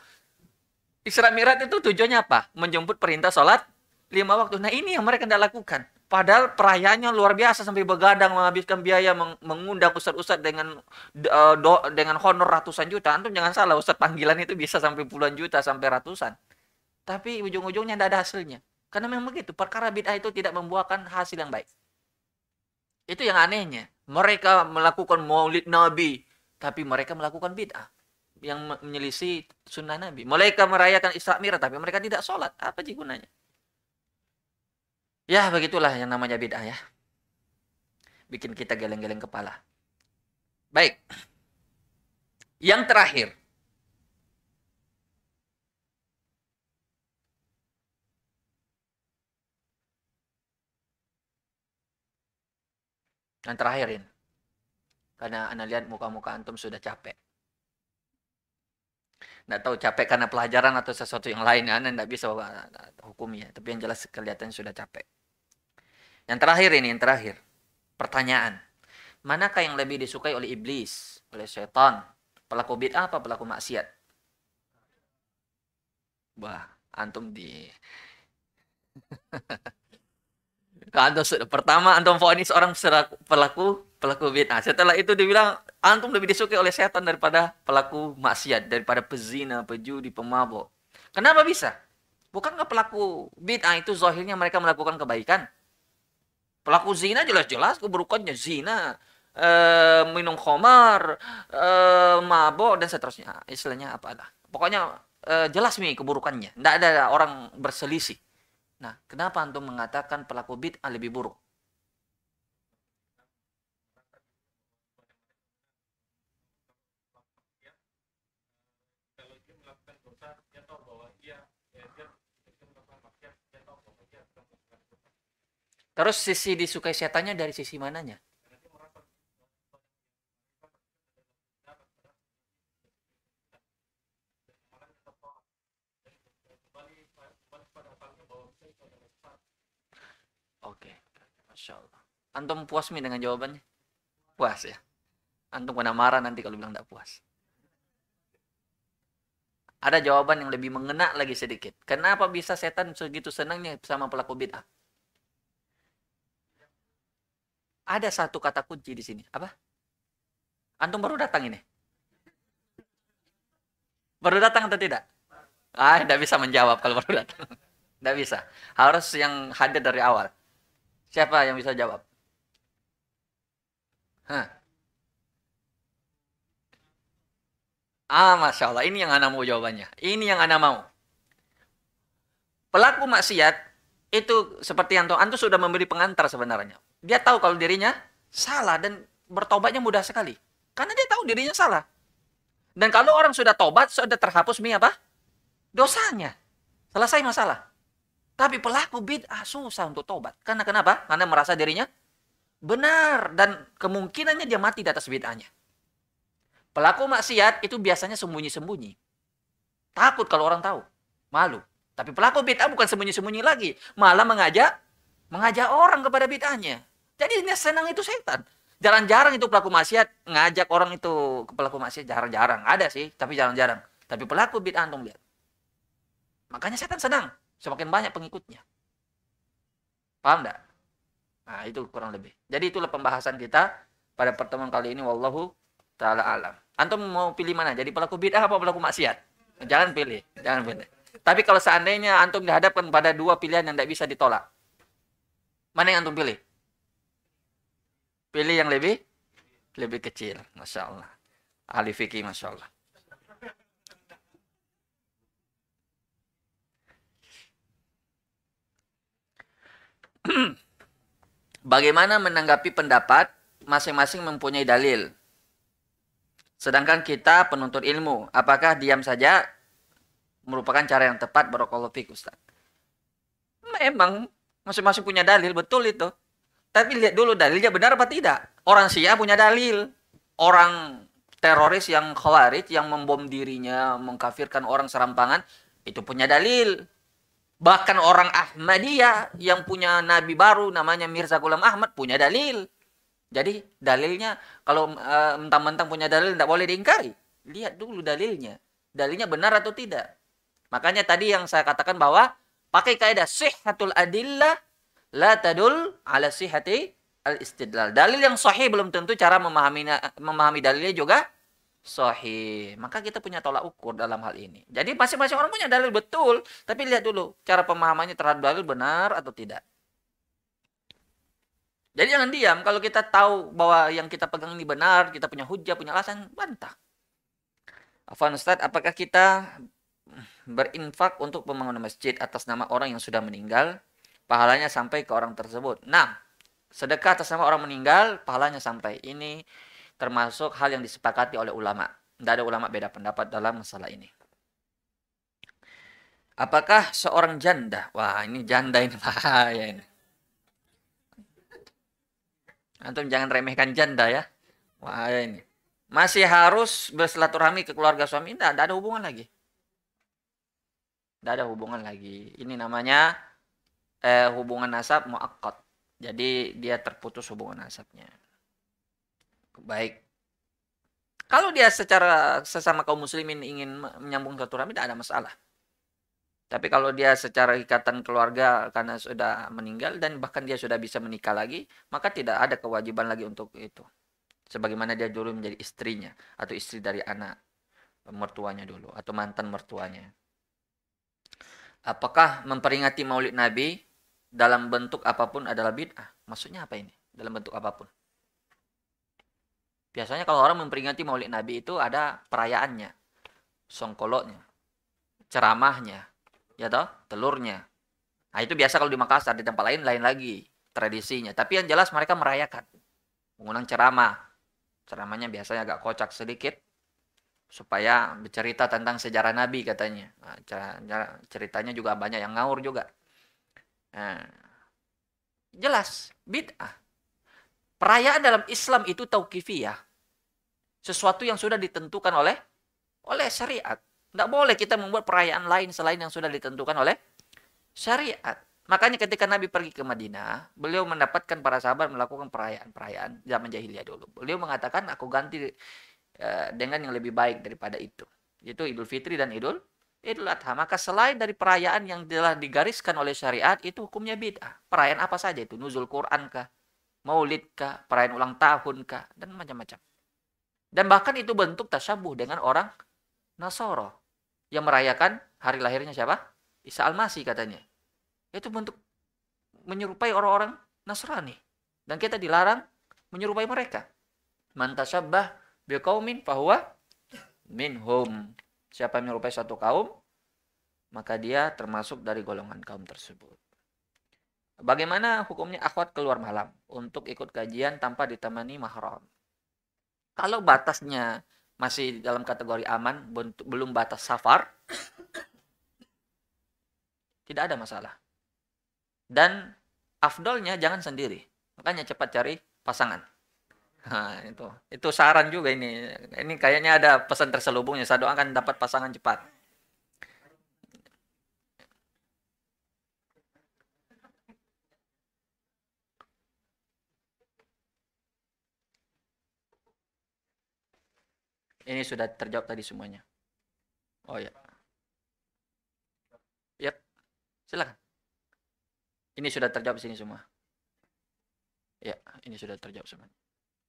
Isra Mi'raj itu tujuannya apa? Menjemput perintah sholat lima waktu. Nah ini yang mereka tidak lakukan. Padahal perayaannya luar biasa sampai begadang menghabiskan biaya meng mengundang ustad-ustad dengan uh, do dengan honor ratusan juta. Antum jangan salah, ustad panggilan itu bisa sampai puluhan juta sampai ratusan. Tapi ujung-ujungnya tidak ada hasilnya. Karena memang begitu, perkara bid'ah itu tidak membuahkan hasil yang baik. Itu yang anehnya. Mereka melakukan maulid Nabi, tapi mereka melakukan bid'ah yang menyelisih sunnah Nabi. Mereka merayakan Isra Mi'raj, tapi mereka tidak sholat. Apa sih gunanya? Ya begitulah yang namanya bid'ah ya. Bikin kita geleng-geleng kepala. Baik. Yang terakhir. Yang terakhir ini. Karena Anda lihat muka-muka Antum sudah capek nggak tahu capek karena pelajaran atau sesuatu yang lain anda tidak bisa eh, hukum ya. tapi yang jelas kelihatan sudah capek yang terakhir ini yang terakhir pertanyaan manakah yang lebih disukai oleh iblis oleh setan pelaku bid'ah apa pelaku maksiat wah antum di Antum pertama antum fonis orang pelaku pelaku bid'ah. Setelah itu dibilang antum lebih disukai oleh setan daripada pelaku maksiat, daripada pezina, pejudi, pemabok. Kenapa bisa? Bukankah pelaku bid'ah itu zohirnya mereka melakukan kebaikan? Pelaku zina jelas-jelas keburukannya zina, e, minum khomar, e, eh, mabok dan seterusnya. Istilahnya apa ada? Pokoknya e, jelas nih keburukannya. Tidak ada orang berselisih. Nah, kenapa antum mengatakan pelaku bid'ah lebih buruk? Terus sisi disukai setannya dari sisi mananya? Masya Allah. Antum puas mi dengan jawabannya? Puas ya. Antum kena marah nanti kalau bilang tidak puas. Ada jawaban yang lebih mengena lagi sedikit. Kenapa bisa setan segitu senangnya sama pelaku bid'ah? Ada satu kata kunci di sini. Apa? Antum baru datang ini? Baru datang atau tidak? Ah, tidak bisa menjawab kalau baru datang. Tidak bisa. Harus yang hadir dari awal. Siapa yang bisa jawab? Hah. Ah, Masya Allah. Ini yang anak mau jawabannya. Ini yang anak mau. Pelaku maksiat, itu seperti Tuhan itu sudah memberi pengantar sebenarnya. Dia tahu kalau dirinya salah dan bertobatnya mudah sekali. Karena dia tahu dirinya salah. Dan kalau orang sudah tobat, sudah terhapus mi apa? Dosanya. Selesai masalah. Tapi pelaku bid'ah susah untuk tobat. Karena kenapa? Karena merasa dirinya benar dan kemungkinannya dia mati di atas bid'ahnya. Pelaku maksiat itu biasanya sembunyi-sembunyi. Takut kalau orang tahu, malu. Tapi pelaku bid'ah bukan sembunyi-sembunyi lagi, malah mengajak mengajak orang kepada bid'ahnya. Jadi dia senang itu setan. Jarang-jarang itu pelaku maksiat ngajak orang itu ke pelaku maksiat jarang-jarang. Ada sih, tapi jarang-jarang. Tapi pelaku bid'ah antum lihat. Makanya setan senang semakin banyak pengikutnya. Paham enggak? Nah, itu kurang lebih. Jadi itulah pembahasan kita pada pertemuan kali ini wallahu taala alam. Antum mau pilih mana? Jadi pelaku bid'ah apa pelaku maksiat? Jangan pilih, jangan pilih. Tapi kalau seandainya antum dihadapkan pada dua pilihan yang tidak bisa ditolak, mana yang antum pilih? Pilih yang lebih lebih kecil, masya Allah. Ahli fikih, masya Allah. Bagaimana menanggapi pendapat masing-masing mempunyai dalil? Sedangkan kita penuntut ilmu, apakah diam saja merupakan cara yang tepat berokolofik Ustaz? Memang masing-masing punya dalil, betul itu. Tapi lihat dulu dalilnya benar apa tidak. Orang Syiah punya dalil. Orang teroris yang khawarij yang membom dirinya, mengkafirkan orang serampangan, itu punya dalil. Bahkan orang Ahmadiyah yang punya nabi baru namanya Mirza Ghulam Ahmad punya dalil. Jadi dalilnya kalau eh, mentang-mentang uh, punya dalil tidak boleh diingkari. Lihat dulu dalilnya. Dalilnya benar atau tidak. Makanya tadi yang saya katakan bahwa pakai kaidah sihatul adillah la tadul ala sihati al istidlal. Dalil yang sahih belum tentu cara memahami memahami dalilnya juga sahih. Maka kita punya tolak ukur dalam hal ini. Jadi masing-masing orang punya dalil betul, tapi lihat dulu cara pemahamannya terhadap dalil benar atau tidak. Jadi jangan diam kalau kita tahu bahwa yang kita pegang ini benar, kita punya hujah, punya alasan, bantah. Afan Ustaz, apakah kita berinfak untuk pembangunan masjid atas nama orang yang sudah meninggal, pahalanya sampai ke orang tersebut? Nah, sedekah atas nama orang meninggal, pahalanya sampai ini termasuk hal yang disepakati oleh ulama. Tidak ada ulama beda pendapat dalam masalah ini. Apakah seorang janda? Wah, ini janda ini bahaya ini. Antum jangan remehkan janda ya. Wah, ini. Masih harus bersilaturahmi ke keluarga suami. Tidak, tidak ada hubungan lagi. Tidak ada hubungan lagi. Ini namanya eh, hubungan nasab muakkad. Jadi dia terputus hubungan nasabnya baik kalau dia secara sesama kaum muslimin ingin menyambung silaturahmi tidak ada masalah tapi kalau dia secara ikatan keluarga karena sudah meninggal dan bahkan dia sudah bisa menikah lagi maka tidak ada kewajiban lagi untuk itu sebagaimana dia dulu menjadi istrinya atau istri dari anak mertuanya dulu atau mantan mertuanya apakah memperingati maulid nabi dalam bentuk apapun adalah bid'ah maksudnya apa ini dalam bentuk apapun Biasanya kalau orang memperingati Maulid Nabi itu ada perayaannya, songkoloknya, ceramahnya, ya toh, telurnya. Nah, itu biasa kalau di Makassar, di tempat lain lain lagi tradisinya. Tapi yang jelas mereka merayakan mengundang ceramah. Ceramahnya biasanya agak kocak sedikit supaya bercerita tentang sejarah Nabi katanya. Nah, ceritanya juga banyak yang ngawur juga. Nah, jelas bid'ah Perayaan dalam Islam itu tauqifiyah. Sesuatu yang sudah ditentukan oleh oleh syariat. Tidak boleh kita membuat perayaan lain selain yang sudah ditentukan oleh syariat. Makanya ketika Nabi pergi ke Madinah, beliau mendapatkan para sahabat melakukan perayaan-perayaan zaman jahiliyah dulu. Beliau mengatakan aku ganti eh, dengan yang lebih baik daripada itu. Itu Idul Fitri dan Idul Idul Adha. Maka selain dari perayaan yang telah digariskan oleh syariat, itu hukumnya bid'ah. Perayaan apa saja itu? Nuzul Quran kah? maulid kah, perayaan ulang tahun kah, dan macam-macam. Dan bahkan itu bentuk tasyabuh dengan orang Nasoro yang merayakan hari lahirnya siapa? Isa Al-Masih katanya. Itu bentuk menyerupai orang-orang Nasrani. Dan kita dilarang menyerupai mereka. Man tasyabbah biqaumin fahuwa minhum. Siapa menyerupai satu kaum, maka dia termasuk dari golongan kaum tersebut. Bagaimana hukumnya akhwat keluar malam untuk ikut kajian tanpa ditemani mahram? Kalau batasnya masih dalam kategori aman, belum batas safar, tidak ada masalah. Dan afdolnya jangan sendiri. Makanya cepat cari pasangan. Nah, itu itu saran juga ini. Ini kayaknya ada pesan terselubungnya. Saya doakan dapat pasangan cepat. Ini sudah terjawab tadi semuanya. Oh ya. yep ya. Silakan. Ini sudah terjawab sini semua. Ya, ini sudah terjawab semuanya.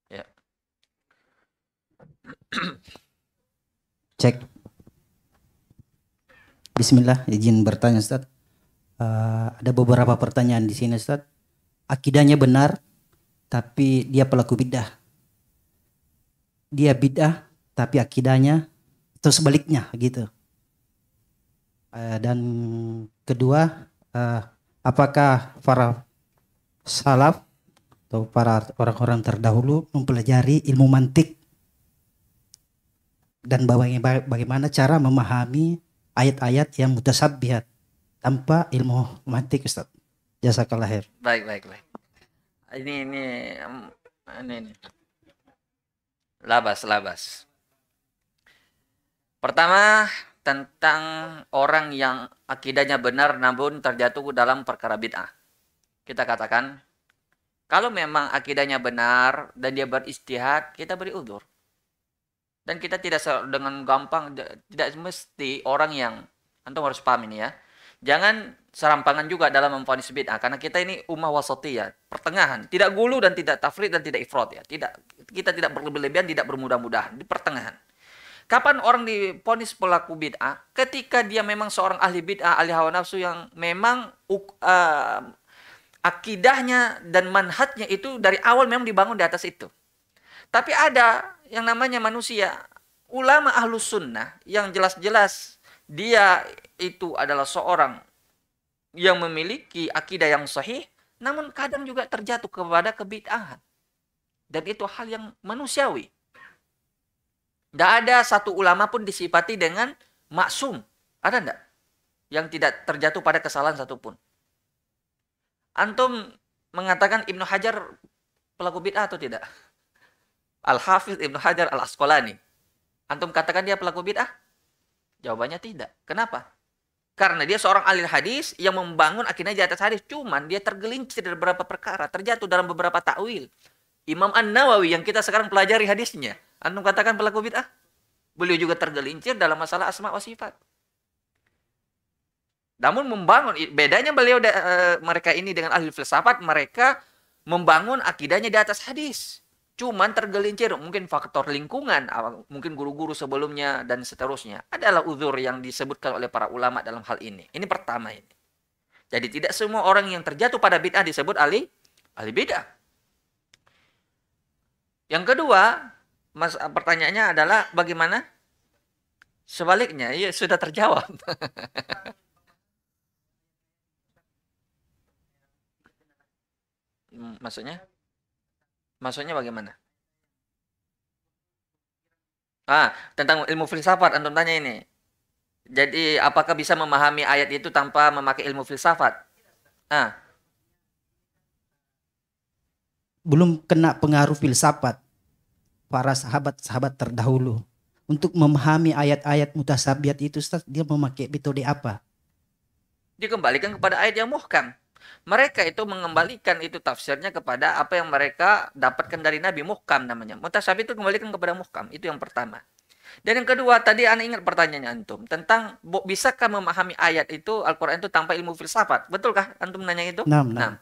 Ya. Cek. Bismillah, izin bertanya Ustaz. Uh, ada beberapa pertanyaan di sini Ustaz. Akidahnya benar, tapi dia pelaku bidah. Dia bidah tapi akidahnya atau sebaliknya gitu. Eh, dan kedua, eh, apakah para salaf atau para orang-orang terdahulu mempelajari ilmu mantik dan bagaimana cara memahami ayat-ayat yang mutasabihat tanpa ilmu mantik Ustaz. Jasa kelahir. Baik, baik, baik. Ini ini ini, ini. Labas, labas. Pertama, tentang orang yang akidahnya benar namun terjatuh dalam perkara bid'ah. Kita katakan, kalau memang akidahnya benar dan dia beristihad, kita beri udur. Dan kita tidak dengan gampang, tidak mesti orang yang, antum harus paham ini ya, jangan serampangan juga dalam memfonis bid'ah. Karena kita ini ummah ya pertengahan. Tidak gulu dan tidak tafrid dan tidak ifrot ya. Tidak, kita tidak berlebihan, tidak bermudah-mudahan. Di pertengahan. Kapan orang diponis pelaku bid'ah? Ketika dia memang seorang ahli bid'ah, ahli hawa nafsu yang memang uh, akidahnya dan manhatnya itu dari awal memang dibangun di atas itu. Tapi ada yang namanya manusia, ulama ahlu sunnah yang jelas-jelas dia itu adalah seorang yang memiliki akidah yang sahih, namun kadang juga terjatuh kepada kebid'ahan. Dan itu hal yang manusiawi. Tidak ada satu ulama pun disifati dengan maksum. Ada tidak? Yang tidak terjatuh pada kesalahan satupun. Antum mengatakan Ibnu Hajar pelaku bid'ah atau tidak? Al-Hafiz Ibnu Hajar Al-Asqalani. Antum katakan dia pelaku bid'ah? Jawabannya tidak. Kenapa? Karena dia seorang ahli hadis yang membangun akidah di atas hadis. Cuman dia tergelincir dari beberapa perkara, terjatuh dalam beberapa takwil. Imam An-Nawawi yang kita sekarang pelajari hadisnya, Antum katakan pelaku bid'ah. Beliau juga tergelincir dalam masalah asma wa sifat. Namun membangun bedanya beliau uh, mereka ini dengan ahli filsafat mereka membangun akidahnya di atas hadis. Cuman tergelincir mungkin faktor lingkungan, mungkin guru-guru sebelumnya dan seterusnya. Adalah uzur yang disebutkan oleh para ulama dalam hal ini. Ini pertama ini. Jadi tidak semua orang yang terjatuh pada bid'ah disebut ahli ahli bid'ah. Yang kedua, Mas eh, pertanyaannya adalah bagaimana? Sebaliknya, ya sudah terjawab. Hmm, maksudnya? Maksudnya bagaimana? Ah, tentang ilmu filsafat antum tanya ini. Jadi apakah bisa memahami ayat itu tanpa memakai ilmu filsafat? Ah. Belum kena pengaruh filsafat para sahabat-sahabat terdahulu. Untuk memahami ayat-ayat mutasabiat itu Ustaz, dia memakai metode apa? Dikembalikan kepada ayat yang muhkam. Mereka itu mengembalikan itu tafsirnya kepada apa yang mereka dapatkan dari Nabi muhkam namanya. Mutasabiat itu kembalikan kepada muhkam. Itu yang pertama. Dan yang kedua, tadi Anda ingat pertanyaannya Antum tentang bisakah memahami ayat itu Al-Qur'an itu tanpa ilmu filsafat? Betulkah Antum nanya itu? Nah, nah. nah.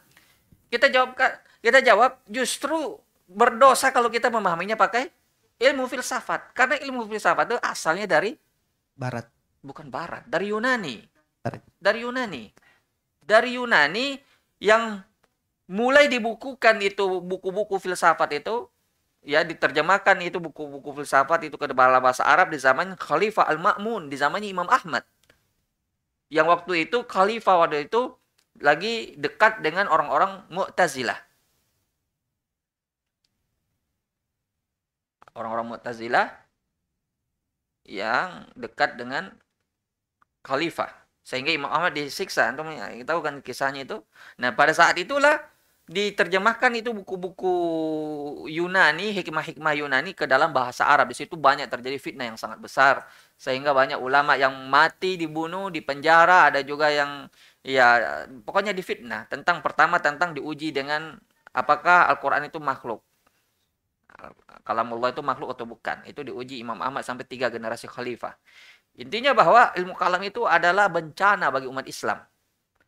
Kita jawab kita jawab justru berdosa kalau kita memahaminya pakai ilmu filsafat. Karena ilmu filsafat itu asalnya dari barat. Bukan barat, dari Yunani. Barat. Dari Yunani. Dari Yunani yang mulai dibukukan itu buku-buku filsafat itu ya diterjemahkan itu buku-buku filsafat itu ke bahasa Arab di zaman Khalifah Al-Ma'mun, di zamannya Imam Ahmad. Yang waktu itu Khalifah waktu itu lagi dekat dengan orang-orang Mu'tazilah. orang-orang Mu'tazilah yang dekat dengan khalifah sehingga Imam Ahmad disiksa antum ya kita tahu kan kisahnya itu nah pada saat itulah diterjemahkan itu buku-buku Yunani hikmah-hikmah Yunani ke dalam bahasa Arab di situ banyak terjadi fitnah yang sangat besar sehingga banyak ulama yang mati dibunuh di penjara ada juga yang ya pokoknya difitnah tentang pertama tentang diuji dengan apakah Al-Qur'an itu makhluk kalamullah itu makhluk atau bukan. Itu diuji Imam Ahmad sampai tiga generasi khalifah. Intinya bahwa ilmu kalam itu adalah bencana bagi umat Islam.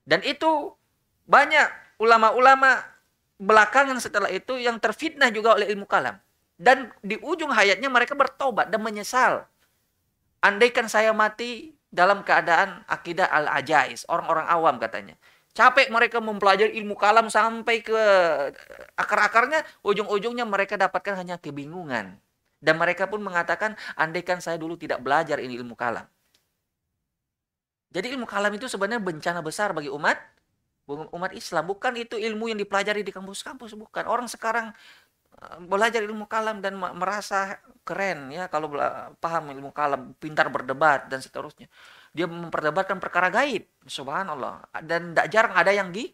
Dan itu banyak ulama-ulama belakangan setelah itu yang terfitnah juga oleh ilmu kalam. Dan di ujung hayatnya mereka bertobat dan menyesal. Andaikan saya mati dalam keadaan akidah al-ajais, orang-orang awam katanya. Capek mereka mempelajari ilmu kalam sampai ke akar-akarnya, ujung-ujungnya mereka dapatkan hanya kebingungan. Dan mereka pun mengatakan, andaikan saya dulu tidak belajar ini ilmu kalam. Jadi ilmu kalam itu sebenarnya bencana besar bagi umat umat Islam. Bukan itu ilmu yang dipelajari di kampus-kampus, bukan. Orang sekarang eh, belajar ilmu kalam dan merasa keren ya kalau paham ilmu kalam, pintar berdebat dan seterusnya dia memperdebatkan perkara gaib subhanallah dan tidak jarang ada yang gi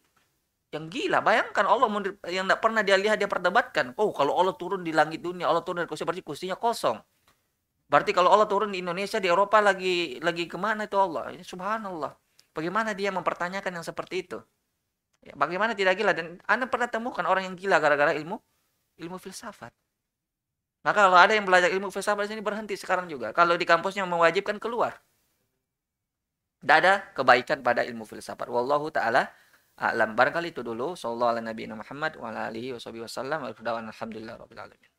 yang gila bayangkan Allah yang tidak pernah dia lihat dia perdebatkan oh kalau Allah turun di langit dunia Allah turun dari kursi berarti kursinya kosong berarti kalau Allah turun di Indonesia di Eropa lagi lagi kemana itu Allah ya, subhanallah bagaimana dia mempertanyakan yang seperti itu ya, bagaimana tidak gila dan anda pernah temukan orang yang gila gara-gara ilmu ilmu filsafat maka kalau ada yang belajar ilmu filsafat di sini berhenti sekarang juga kalau di kampusnya mewajibkan keluar tidak ada kebaikan pada ilmu filsafat. Wallahu taala a'lam. Barangkali itu dulu. Sallallahu alaihi Nabi Muhammad wasallam. Alhamdulillah rabbil alamin.